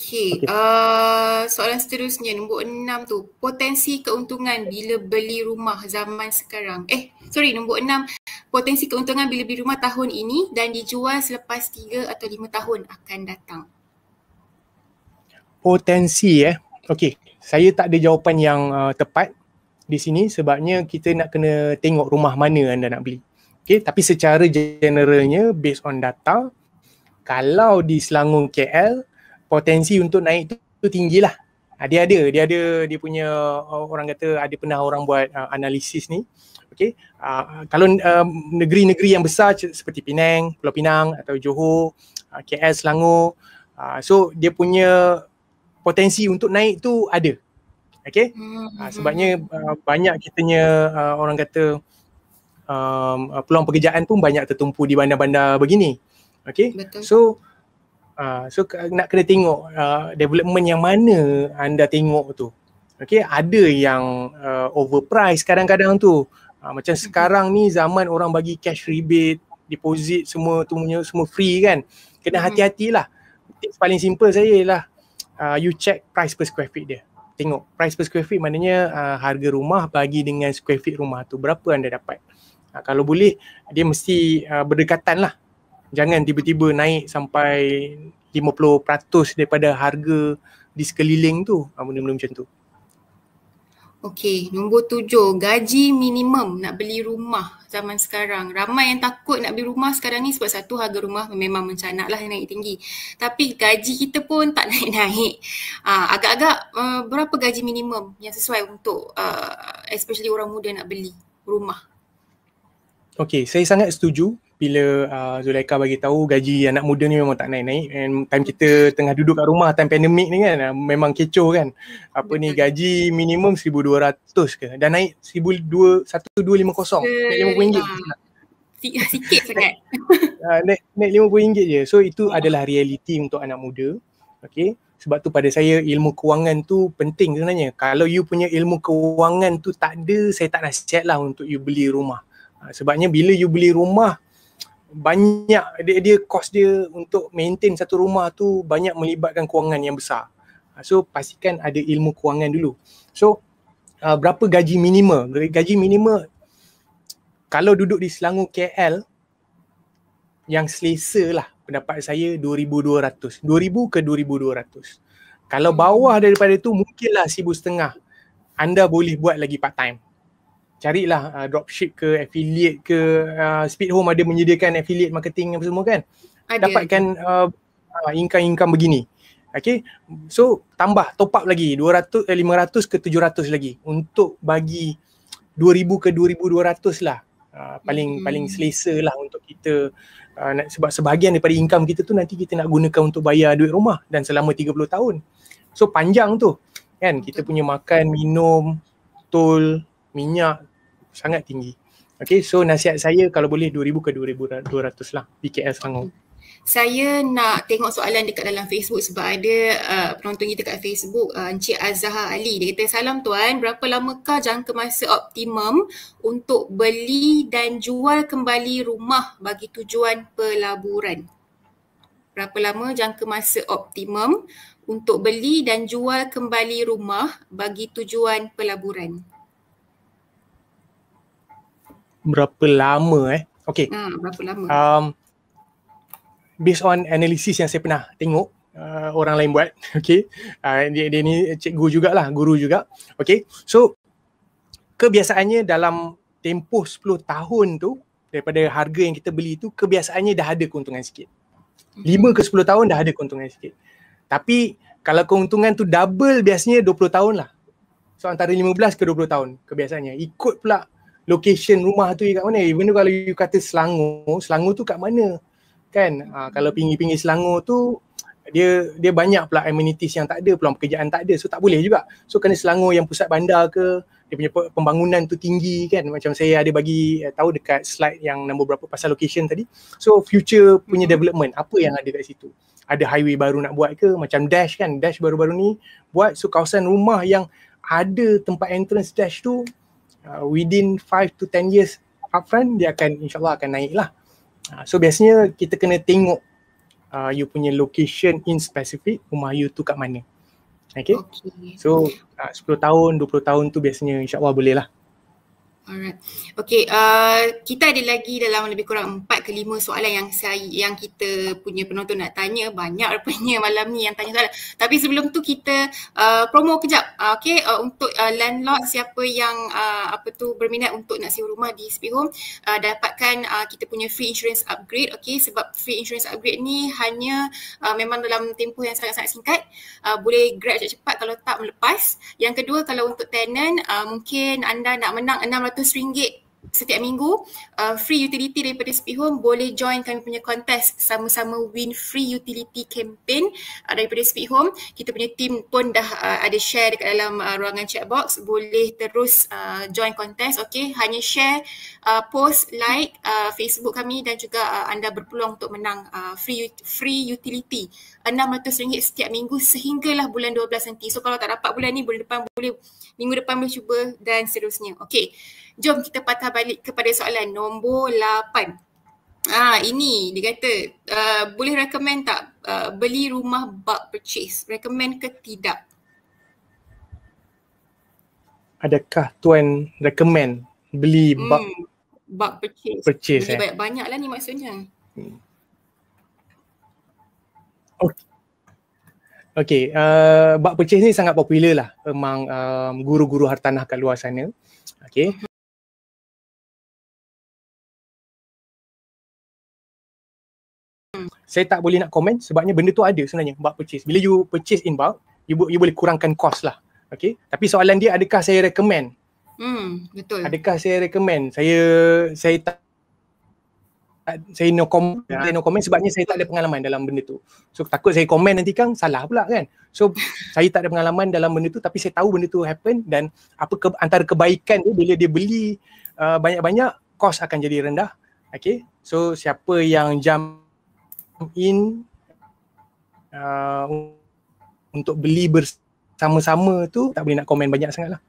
Okay, okay. Uh, soalan seterusnya nombor enam tu potensi keuntungan bila beli rumah zaman sekarang. Eh, sorry nombor enam potensi keuntungan bila beli rumah tahun ini dan dijual selepas tiga atau lima tahun akan datang. Potensi eh. Okay, saya tak ada jawapan yang uh, tepat di sini sebabnya kita nak kena tengok rumah mana anda nak beli. Okay, tapi secara generalnya based on data kalau di Selangor KL potensi untuk naik tu, tu tinggi lah. Ha, dia ada, dia ada, dia punya uh, orang kata ada pernah orang buat uh, analisis ni. Okay, uh, kalau um, negeri-negeri yang besar seperti Penang, Pulau Pinang atau Johor, uh, KL, Selangor. Uh, so dia punya potensi untuk naik tu ada. Okay, uh, sebabnya uh, banyak kitanya uh, orang kata um, uh, peluang pekerjaan pun banyak tertumpu di bandar-bandar begini. Okay, Betul. so Ah, so nak kena tengok uh, development yang mana anda tengok tu okay? ada yang uh, overpriced kadang-kadang tu uh, macam mhm. sekarang ni zaman orang bagi cash rebate deposit semua tu punya semua free kan kena mhm. hati hati lah. tips paling simple saya ialah uh, you check price per square feet dia tengok price per square feet maknanya uh, harga rumah bagi dengan square feet rumah tu berapa anda dapat uh, kalau boleh dia mesti uh, berdekatan lah jangan tiba-tiba naik sampai 50% daripada harga di sekeliling tu ah, benda-benda macam tu Okey, nombor tujuh, gaji minimum nak beli rumah zaman sekarang. Ramai yang takut nak beli rumah sekarang ni sebab satu harga rumah memang mencanak lah yang naik tinggi. Tapi gaji kita pun tak [LAUGHS] naik-naik. Ah, agak-agak uh, berapa gaji minimum yang sesuai untuk uh, especially orang muda nak beli rumah? Okey, saya sangat setuju bila uh, ah, Zulaika bagi tahu gaji anak muda ni memang tak naik-naik and time kita tengah duduk kat rumah time pandemik ni kan uh, memang kecoh kan apa ni gaji minimum 1200 ke dan naik 1250 RM50 eh, sikit sangat [LAUGHS] ah, naik, naik RM50 je so itu adalah realiti untuk anak muda okay sebab tu pada saya ilmu kewangan tu penting sebenarnya kalau you punya ilmu kewangan tu tak ada saya tak nasihat lah untuk you beli rumah sebabnya bila you beli rumah banyak dia dia kos dia untuk maintain satu rumah tu banyak melibatkan kewangan yang besar. Ah, so pastikan ada ilmu kewangan dulu. So uh, berapa gaji minima? Gaji minima kalau duduk di Selangor KL yang selesa lah pendapat saya 2200. 2000 ke 2200. Kalau bawah daripada tu mungkinlah 1500. Anda boleh buat lagi part time carilah uh, dropship ke affiliate ke uh, speed home ada menyediakan affiliate marketing apa semua kan ada. dapatkan uh, uh, income-income begini Okay, so tambah top up lagi 200, 500 eh, ke 700 lagi untuk bagi 2000 ke 2200 lah uh, paling hmm. paling selesa lah untuk kita uh, nak, sebab sebahagian daripada income kita tu nanti kita nak gunakan untuk bayar duit rumah dan selama 30 tahun so panjang tu kan kita punya makan, minum, tol, minyak, sangat tinggi. Okay, so nasihat saya kalau boleh 2000 ke 2200 lah BKL Selangor. Saya nak tengok soalan dekat dalam Facebook sebab ada uh, penonton kita dekat Facebook uh, Encik Azhar Ali. Dia kata, salam tuan, berapa lamakah jangka masa optimum untuk beli dan jual kembali rumah bagi tujuan pelaburan? Berapa lama jangka masa optimum untuk beli dan jual kembali rumah bagi tujuan pelaburan? berapa lama eh. Okay. Ha, hmm, berapa lama. Um, based on analisis yang saya pernah tengok uh, orang lain buat. [LAUGHS] Okay. Uh, dia, dia ni cikgu jugalah, guru juga. Okay. So, kebiasaannya dalam tempoh 10 tahun tu, daripada harga yang kita beli tu, kebiasaannya dah ada keuntungan sikit. 5 hmm. ke 10 tahun dah ada keuntungan sikit. Tapi kalau keuntungan tu double biasanya 20 tahun lah. So antara 15 ke 20 tahun kebiasaannya. Ikut pula location rumah tu kat mana even kalau you kata Selangor Selangor tu kat mana kan ha, kalau pinggir-pinggir Selangor tu dia dia banyak pula amenities yang tak ada peluang pekerjaan tak ada so tak boleh juga so kena Selangor yang pusat bandar ke dia punya pembangunan tu tinggi kan macam saya ada bagi eh, tahu dekat slide yang nombor berapa pasal location tadi so future punya hmm. development apa yang ada dekat situ ada highway baru nak buat ke macam dash kan dash baru-baru ni buat so kawasan rumah yang ada tempat entrance dash tu uh, within 5 to 10 years upfront dia akan insya Allah akan naik lah uh, so biasanya kita kena tengok uh, you punya location in specific rumah you tu kat mana okay, okay. so uh, 10 tahun 20 tahun tu biasanya insya Allah boleh lah Alright. Okay, uh, kita ada lagi dalam lebih kurang empat ke lima soalan yang saya, yang kita punya penonton nak tanya. Banyak rupanya [LAUGHS] malam ni yang tanya soalan. Tapi sebelum tu kita uh, promo kejap. Uh, okay, uh, untuk uh, landlord siapa yang uh, apa tu berminat untuk nak sewa rumah di SP Home, uh, dapatkan uh, kita punya free insurance upgrade. Okay, sebab free insurance upgrade ni hanya uh, memang dalam tempoh yang sangat-sangat singkat. Uh, boleh grab cepat kalau tak melepas. Yang kedua kalau untuk tenant, uh, mungkin anda nak menang enam ratus rm ringgit setiap minggu uh, free utility daripada SP Home boleh join kami punya kontes sama-sama win free utility campaign uh, daripada SP Home kita punya team pun dah uh, ada share dekat dalam uh, ruangan chat box boleh terus uh, join kontes. Okay, hanya share uh, post like uh, Facebook kami dan juga uh, anda berpeluang untuk menang uh, free free utility uh, RM600 setiap minggu sehinggalah bulan 12 nanti. So kalau tak dapat bulan ni, bulan depan boleh, minggu depan boleh cuba dan seterusnya. Okay, jom kita patah balik kepada soalan nombor 8. Ah ha, ini dia kata uh, boleh recommend tak uh, beli rumah bulk purchase recommend ke tidak Adakah tuan recommend beli bulk hmm, bulk purchase Purchase eh. banyak-banyaklah ni maksudnya hmm. Okay, uh, bab purchase ni sangat popular lah among um, guru-guru hartanah kat luar sana. Okay. Saya tak boleh nak komen sebabnya benda tu ada sebenarnya bak purchase. Bila you purchase in bulk, you, you boleh kurangkan kos lah. Okay. Tapi soalan dia adakah saya recommend? Hmm, betul. Adakah saya recommend? Saya saya tak saya no comment, saya no comment sebabnya saya tak ada pengalaman dalam benda tu. So takut saya komen nanti kang salah pula kan. So [LAUGHS] saya tak ada pengalaman dalam benda tu tapi saya tahu benda tu happen dan apa ke, antara kebaikan dia bila dia beli uh, banyak-banyak kos akan jadi rendah. Okay. So siapa yang jump in uh, untuk beli bersama-sama tu tak boleh nak komen banyak sangatlah.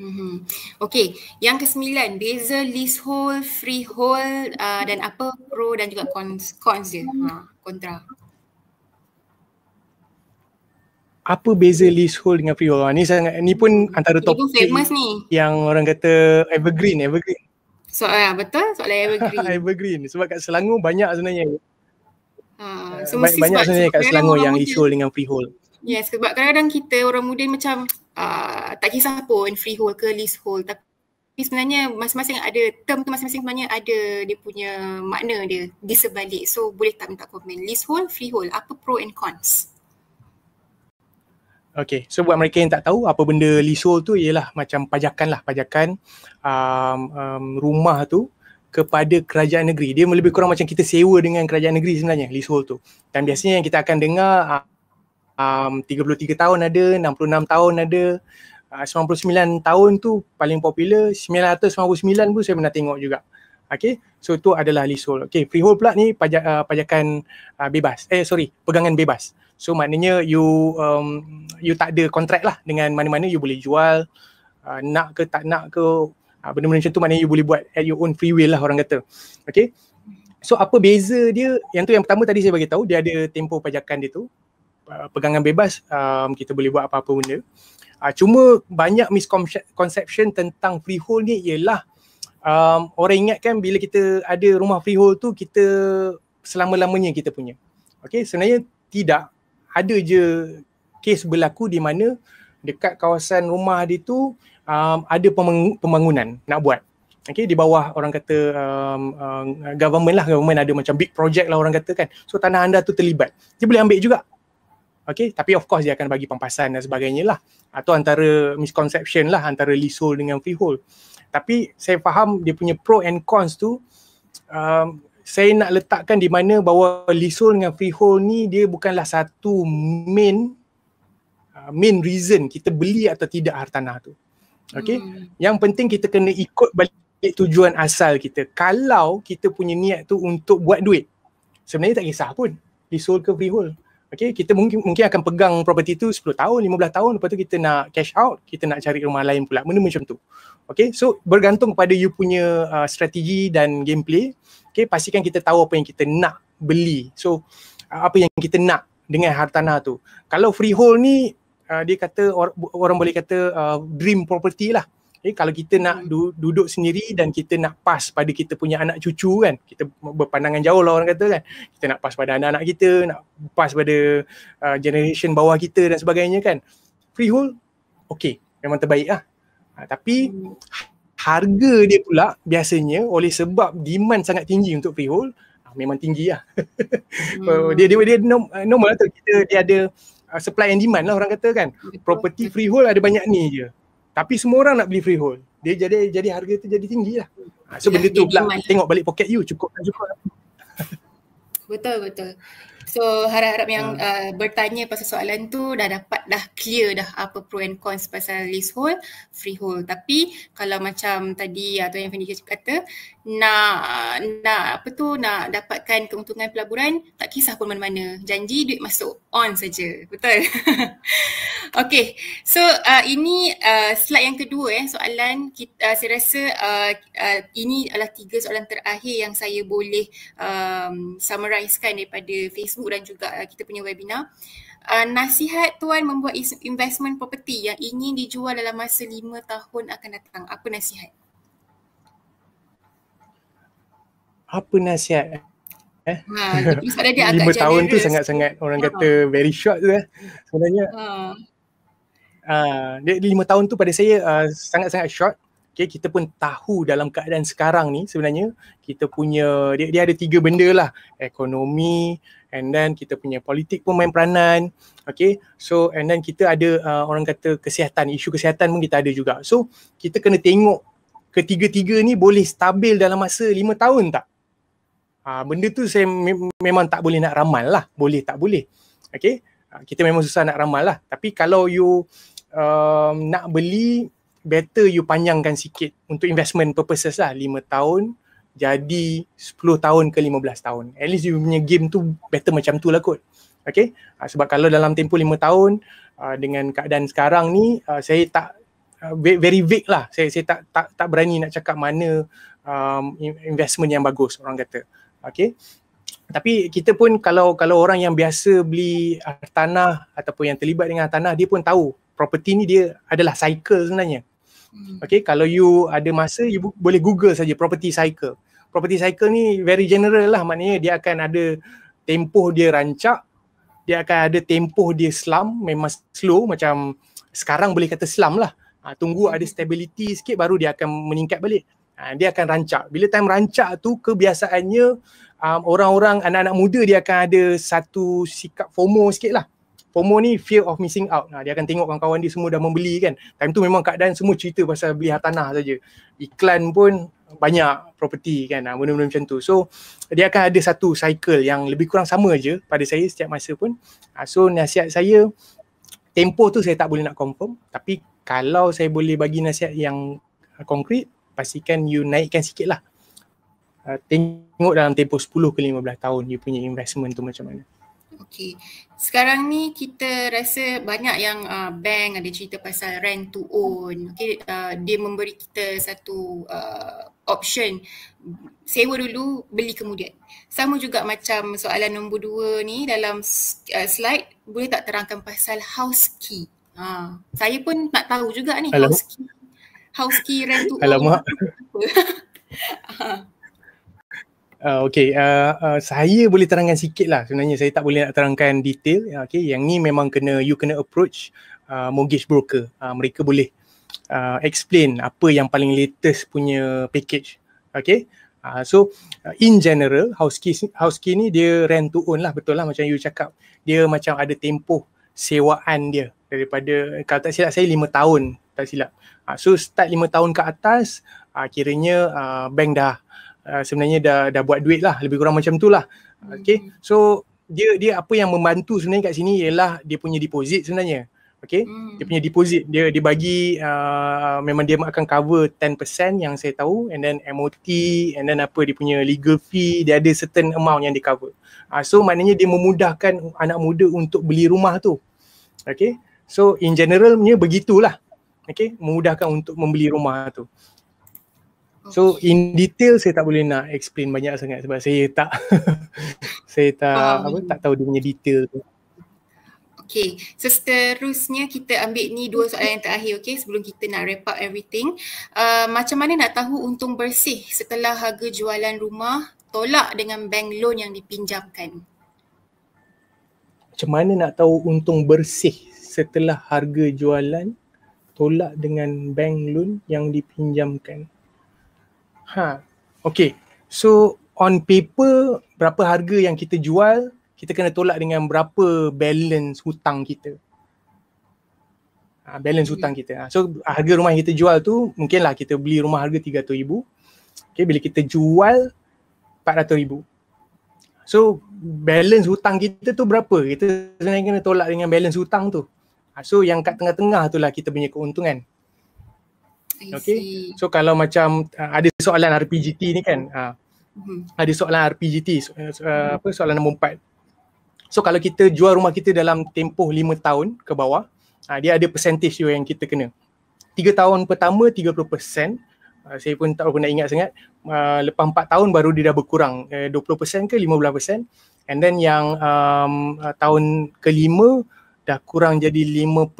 Mm-hmm. Okay, yang kesembilan, beza leasehold, freehold uh, dan apa pro dan juga cons, cons dia, ha, kontra. Apa beza leasehold dengan freehold? Ha, ni sangat ni pun antara topik ni. Yang orang kata evergreen, evergreen. So uh, betul, soalan [LAUGHS] evergreen. evergreen sebab kat Selangor banyak sebenarnya. Ha, so uh, eh, banyak sebenarnya kat Selangor yang leasehold dengan freehold. Yes, sebab kadang-kadang kita orang muda macam Ah, tak kisah pun freehold ke leasehold tapi sebenarnya masing-masing ada term tu masing-masing sebenarnya ada dia punya makna dia di sebalik so boleh tak minta komen leasehold freehold apa pro and cons Okay, so buat mereka yang tak tahu apa benda leasehold tu ialah macam pajakan lah, pajakan um, um, rumah tu kepada kerajaan negeri. Dia lebih kurang macam kita sewa dengan kerajaan negeri sebenarnya leasehold tu. Dan biasanya yang kita akan dengar uh, um, 33 tahun ada, 66 tahun ada, ah, uh, 99 tahun tu paling popular, 999 pun saya pernah tengok juga. Okay, so itu adalah leasehold. Okay, freehold pula ni pajak, uh, pajakan uh, bebas. Eh, sorry, pegangan bebas. So maknanya you um, you tak ada kontrak lah dengan mana-mana you boleh jual uh, nak ke tak nak ke uh, benda-benda macam tu maknanya you boleh buat at your own free will lah orang kata. Okay. So apa beza dia? Yang tu yang pertama tadi saya bagi tahu dia ada tempoh pajakan dia tu. Uh, pegangan bebas um, kita boleh buat apa-apa benda. Uh, cuma banyak misconception tentang freehold ni ialah um, orang ingat kan bila kita ada rumah freehold tu kita selama-lamanya kita punya. Okay sebenarnya tidak ada je kes berlaku di mana dekat kawasan rumah dia tu um, ada pembangunan nak buat. Okay, di bawah orang kata um, uh, government lah, government ada macam big project lah orang kata kan. So tanah anda tu terlibat. Dia boleh ambil juga Okay, tapi of course dia akan bagi pampasan dan sebagainya lah. Atau antara misconception lah antara leasehold dengan freehold. Tapi saya faham dia punya pro and cons tu, um, saya nak letakkan di mana bahawa leasehold dengan freehold ni dia bukanlah satu main uh, main reason kita beli atau tidak hartanah tu. Okay, hmm. yang penting kita kena ikut balik tujuan asal kita. Kalau kita punya niat tu untuk buat duit, sebenarnya tak kisah pun leasehold ke freehold. Okay, kita mungkin mungkin akan pegang property tu 10 tahun, 15 tahun lepas tu kita nak cash out, kita nak cari rumah lain pula. Benda macam tu. Okay, so bergantung pada you punya uh, strategi dan gameplay. Okay, pastikan kita tahu apa yang kita nak beli. So, uh, apa yang kita nak dengan hartanah tu. Kalau freehold ni, uh, dia kata, or, orang boleh kata uh, dream property lah. Jadi eh, kalau kita nak hmm. du- duduk sendiri dan kita nak pas pada kita punya anak cucu kan, kita berpandangan jauh lah orang kata kan. Kita nak pas pada anak-anak kita, nak pas pada uh, generation bawah kita dan sebagainya kan. Freehold, okay. Memang terbaik lah. Ha, tapi harga dia pula biasanya oleh sebab demand sangat tinggi untuk freehold, ah, memang tinggi lah. Hmm. [LAUGHS] dia dia dia eh, normal lah tu. Kita dia ada uh, supply and demand lah orang kata kan. Property freehold ada banyak ni je. Tapi semua orang nak beli freehold. Dia jadi jadi harga tu jadi tinggi lah. Ha, so benda tu pula tengok balik poket you cukup cukup. Betul betul. So harap-harap yang ah. uh, bertanya pasal soalan tu dah dapat dah clear dah apa pro and cons pasal leasehold, freehold. Tapi kalau macam tadi uh, Tuan Yang Fendi kata, nak nak apa tu nak dapatkan keuntungan pelaburan tak kisah pun mana-mana. Janji duit masuk on saja. Betul. [LAUGHS] okay. So uh, ini uh, slide yang kedua eh soalan kita uh, saya rasa uh, uh, ini adalah tiga soalan terakhir yang saya boleh um, summarizekan daripada Facebook Facebook dan juga uh, kita punya webinar. Uh, nasihat tuan membuat investment property yang ingin dijual dalam masa lima tahun akan datang. Apa nasihat? Apa nasihat? Eh? Ha, dia 5 tahun tu sangat-sangat orang ha. kata very short tu eh. Sebenarnya ha. Ha, dia 5 tahun tu pada saya uh, sangat-sangat short. Okay, kita pun tahu dalam keadaan sekarang ni sebenarnya kita punya dia, dia ada tiga benda lah ekonomi and then kita punya politik pun main peranan okay so and then kita ada uh, orang kata kesihatan isu kesihatan pun kita ada juga so kita kena tengok ketiga-tiga ni boleh stabil dalam masa lima tahun tak ha, benda tu saya me- memang tak boleh nak ramal lah boleh tak boleh okay ha, kita memang susah nak ramal lah tapi kalau you um, nak beli better you panjangkan sikit untuk investment purposes lah 5 tahun jadi 10 tahun ke 15 tahun. At least you punya game tu better macam tu lah kot. Okay? Uh, sebab kalau dalam tempoh 5 tahun uh, dengan keadaan sekarang ni uh, saya tak uh, very vague lah. Saya saya tak tak tak berani nak cakap mana um, investment yang bagus orang kata. Okay? Tapi kita pun kalau kalau orang yang biasa beli tanah ataupun yang terlibat dengan tanah dia pun tahu property ni dia adalah cycle sebenarnya. Hmm. Okay, kalau you ada masa, you boleh google saja property cycle property cycle ni very general lah maknanya dia akan ada tempoh dia rancak dia akan ada tempoh dia slam memang slow macam sekarang boleh kata slam lah ha, tunggu ada stability sikit baru dia akan meningkat balik ha, dia akan rancak bila time rancak tu kebiasaannya um, orang-orang anak-anak muda dia akan ada satu sikap FOMO sikit lah FOMO ni fear of missing out. Nah, ha, dia akan tengok kawan-kawan dia semua dah membeli kan. Time tu memang keadaan semua cerita pasal beli hartanah saja. Iklan pun banyak property kan ha, benda-benda macam tu so dia akan ada satu cycle yang lebih kurang sama je pada saya setiap masa pun ha, so nasihat saya tempo tu saya tak boleh nak confirm tapi kalau saya boleh bagi nasihat yang konkret pastikan you naikkan sikit lah ha, tengok dalam tempo 10 ke 15 tahun you punya investment tu macam mana Okey, Sekarang ni kita rasa banyak yang uh, bank ada cerita pasal rent to own. Okey, Uh, dia memberi kita satu uh, option sewa dulu, beli kemudian. Sama juga macam soalan nombor dua ni dalam uh, slide boleh tak terangkan pasal house key. Uh, saya pun nak tahu juga ni Hello? house key. House key rent to own. Alamak. [LAUGHS] Ah, okay, uh, uh, saya boleh terangkan sikit lah sebenarnya saya tak boleh nak terangkan detail okay, yang ni memang kena you kena approach uh, mortgage broker uh, mereka boleh uh, explain apa yang paling latest punya package okay Uh, so uh, in general house key, ni dia rent to own lah betul lah macam you cakap dia macam ada tempoh sewaan dia daripada kalau tak silap saya lima tahun tak silap uh, so start lima tahun ke atas uh, kiranya uh, bank dah Ah, sebenarnya dah dah buat duit lah lebih kurang macam tu lah hmm. okay so dia dia apa yang membantu sebenarnya kat sini ialah dia punya deposit sebenarnya okay mm. dia punya deposit dia dia bagi uh, memang dia akan cover 10% yang saya tahu and then MOT and then apa dia punya legal fee dia ada certain amount yang dia cover uh, so maknanya dia memudahkan anak muda untuk beli rumah tu okay so in generalnya begitulah okay memudahkan untuk membeli rumah tu So in detail saya tak boleh nak explain banyak sangat sebab saya tak [LAUGHS] saya tak um, apa tak tahu dia punya detail tu. Okay, so seterusnya kita ambil ni dua soalan yang terakhir okay sebelum kita nak wrap up everything. Uh, macam mana nak tahu untung bersih setelah harga jualan rumah tolak dengan bank loan yang dipinjamkan? Macam mana nak tahu untung bersih setelah harga jualan tolak dengan bank loan yang dipinjamkan? Ha. Okay. So on paper, berapa harga yang kita jual, kita kena tolak dengan berapa balance hutang kita. Ha, balance hutang kita. Ha. So harga rumah kita jual tu, mungkinlah kita beli rumah harga RM300,000. Okay, bila kita jual RM400,000. So balance hutang kita tu berapa? Kita sebenarnya kena tolak dengan balance hutang tu. Ha, so yang kat tengah-tengah tu lah kita punya keuntungan. Okay. So kalau macam uh, ada soalan RPGT ni kan. Uh, mm-hmm. Ada soalan RPGT. So, uh, mm-hmm. apa, soalan nombor empat. So kalau kita jual rumah kita dalam tempoh lima tahun ke bawah. Uh, dia ada percentage yang kita kena. Tiga tahun pertama tiga puluh persen. Uh, saya pun tak pernah ingat sangat uh, lepas empat tahun baru dia dah berkurang eh, puluh persen ke lima persen. and then yang um, uh, tahun kelima dah kurang jadi 5%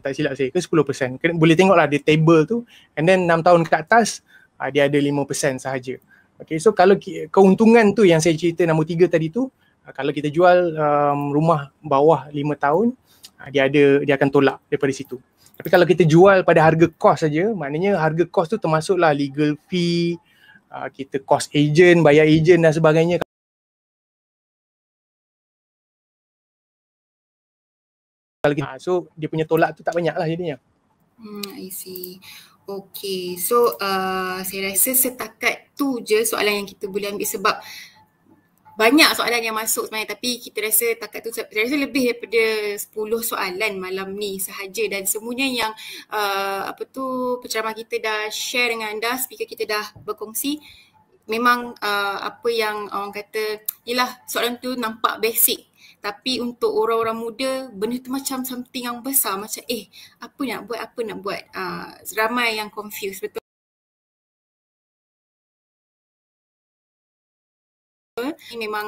tak silap saya ke 10% Kena, boleh lah dia table tu and then 6 tahun ke atas uh, dia ada 5% sahaja okay so kalau keuntungan tu yang saya cerita nombor 3 tadi tu uh, kalau kita jual um, rumah bawah 5 tahun uh, dia ada dia akan tolak daripada situ tapi kalau kita jual pada harga kos saja maknanya harga kos tu termasuklah legal fee kita cost agent bayar agent dan sebagainya kalau kita, ah, so dia punya tolak tu tak banyak lah jadinya. Hmm, I see. Okay, so uh, saya rasa setakat tu je soalan yang kita boleh ambil sebab banyak soalan yang masuk sebenarnya tapi kita rasa setakat tu saya rasa lebih daripada 10 soalan malam ni sahaja dan semuanya yang uh, apa tu penceramah kita dah share dengan anda speaker kita dah berkongsi memang uh, apa yang orang kata ialah soalan tu nampak basic tapi untuk orang-orang muda, benda tu macam something yang besar. Macam eh, apa nak buat, apa nak buat. Uh, ramai yang confused, betul? Ini memang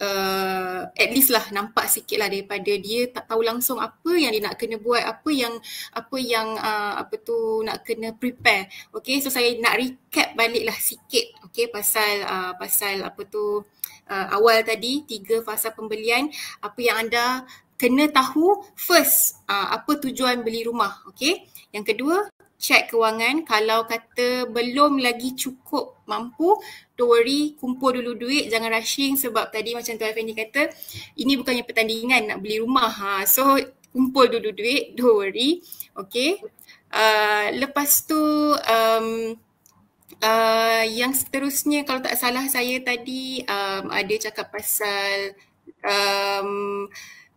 uh, at least lah nampak sikit lah daripada dia tak tahu langsung apa yang dia nak kena buat, apa yang apa yang uh, apa tu nak kena prepare. Okay, so saya nak recap balik lah sikit okay pasal uh, pasal apa tu uh, awal tadi tiga fasa pembelian apa yang anda kena tahu first uh, apa tujuan beli rumah okay yang kedua cek kewangan kalau kata belum lagi cukup mampu don't worry kumpul dulu duit jangan rushing sebab tadi macam Tuan Fendi kata ini bukannya pertandingan nak beli rumah ha. so kumpul dulu duit don't worry okay uh, lepas tu um, uh, yang seterusnya kalau tak salah saya tadi um, ada cakap pasal um,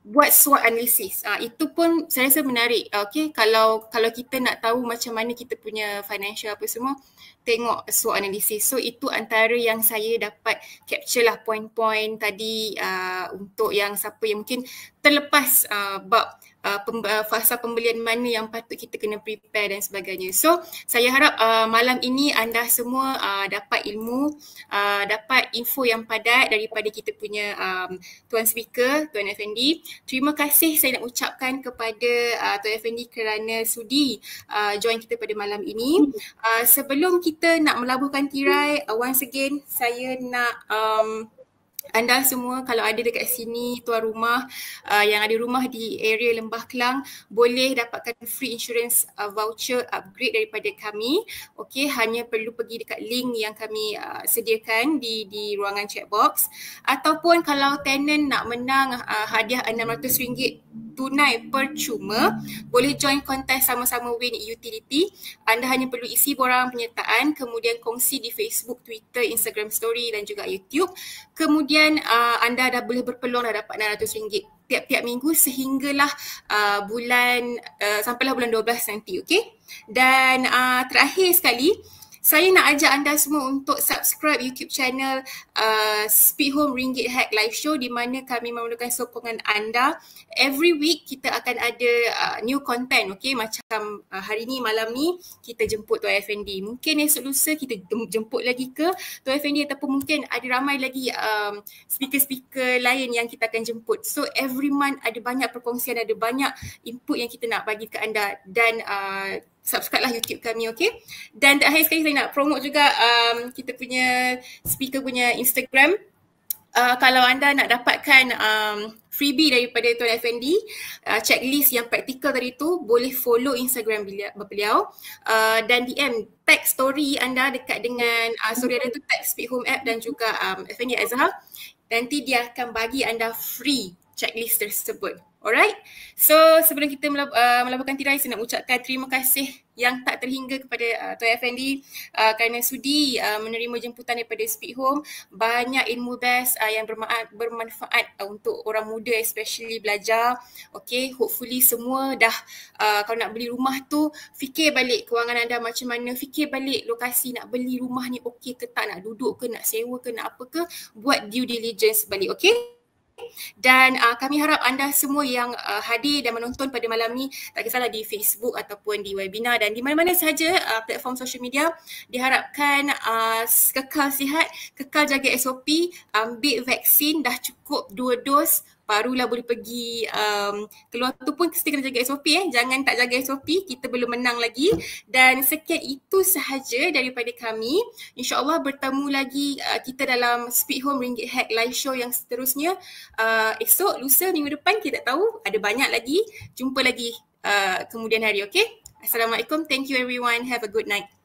buat SWOT analysis. Uh, itu pun saya rasa menarik. Uh, okay, kalau kalau kita nak tahu macam mana kita punya financial apa semua, tengok SWOT analysis. So itu antara yang saya dapat capture lah point-point tadi uh, untuk yang siapa yang mungkin terlepas uh, bab uh, pem, uh, fasa pembelian mana yang patut kita kena prepare dan sebagainya. So saya harap uh, malam ini anda semua uh, dapat ilmu, uh, dapat info yang padat daripada kita punya um, Tuan Speaker, Tuan Effendi. Terima kasih saya nak ucapkan kepada uh, Tuan Effendi kerana sudi uh, join kita pada malam ini. Uh, sebelum kita nak melabuhkan tirai, uh, once again saya nak... Um, anda semua kalau ada dekat sini tuan rumah uh, yang ada rumah di area Lembah Kelang boleh dapatkan free insurance uh, voucher upgrade daripada kami. Okey, hanya perlu pergi dekat link yang kami uh, sediakan di di ruangan chatbox ataupun kalau tenant nak menang uh, hadiah RM600 tunai percuma, boleh join kontes sama-sama win utility. Anda hanya perlu isi borang penyertaan kemudian kongsi di Facebook, Twitter, Instagram story dan juga YouTube. Kemudian kemudian uh, anda dah boleh berpeluang dah dapat RM600 tiap-tiap minggu sehinggalah uh, bulan uh, sampailah bulan 12 nanti okey dan uh, terakhir sekali saya nak ajak anda semua untuk subscribe YouTube channel uh, Speed Home Ringgit Hack Live Show di mana kami memerlukan sokongan anda. Every week kita akan ada uh, new content, okay? Macam uh, hari ni, malam ni kita jemput Tuan FND. Mungkin esok lusa kita jemput lagi ke Tuan FND ataupun mungkin ada ramai lagi um, speaker-speaker lain yang kita akan jemput. So every month ada banyak perkongsian, ada banyak input yang kita nak bagi ke anda dan uh, subscribe lah YouTube kami okay. Dan terakhir sekali saya nak promote juga um, kita punya speaker punya Instagram. Uh, kalau anda nak dapatkan um, freebie daripada Tuan FND, uh, checklist yang praktikal tadi tu boleh follow Instagram beliau uh, dan DM tag story anda dekat dengan uh, Surya dan tu tag Speak Home app dan juga um, FND Azhar. Nanti dia akan bagi anda free checklist tersebut. Alright. So sebelum kita melab- uh, melaburkan tirai, saya nak ucapkan terima kasih yang tak terhingga kepada uh, Tuan Effendi uh, kerana sudi uh, menerima jemputan daripada Speed Home. Banyak ilmu best uh, yang bermanfaat uh, untuk orang muda especially belajar. Okay, hopefully semua dah uh, kalau nak beli rumah tu, fikir balik kewangan anda macam mana, fikir balik lokasi nak beli rumah ni okay ke tak, nak duduk ke, nak sewa ke, nak apa ke, buat due diligence balik. Okay. Dan uh, kami harap anda semua yang uh, hadir dan menonton pada malam ni tak kisahlah di Facebook ataupun di webinar dan di mana-mana sahaja uh, platform social media diharapkan uh, kekal sihat, kekal jaga SOP, ambil vaksin dah cukup dua dos barulah boleh pergi um, keluar tu pun kita kena jaga SOP eh. Jangan tak jaga SOP, kita belum menang lagi. Dan sekian itu sahaja daripada kami. InsyaAllah bertemu lagi uh, kita dalam Speed Home Ringgit Hack live show yang seterusnya. Uh, esok, lusa, minggu depan kita tak tahu ada banyak lagi. Jumpa lagi uh, kemudian hari, okay? Assalamualaikum. Thank you everyone. Have a good night.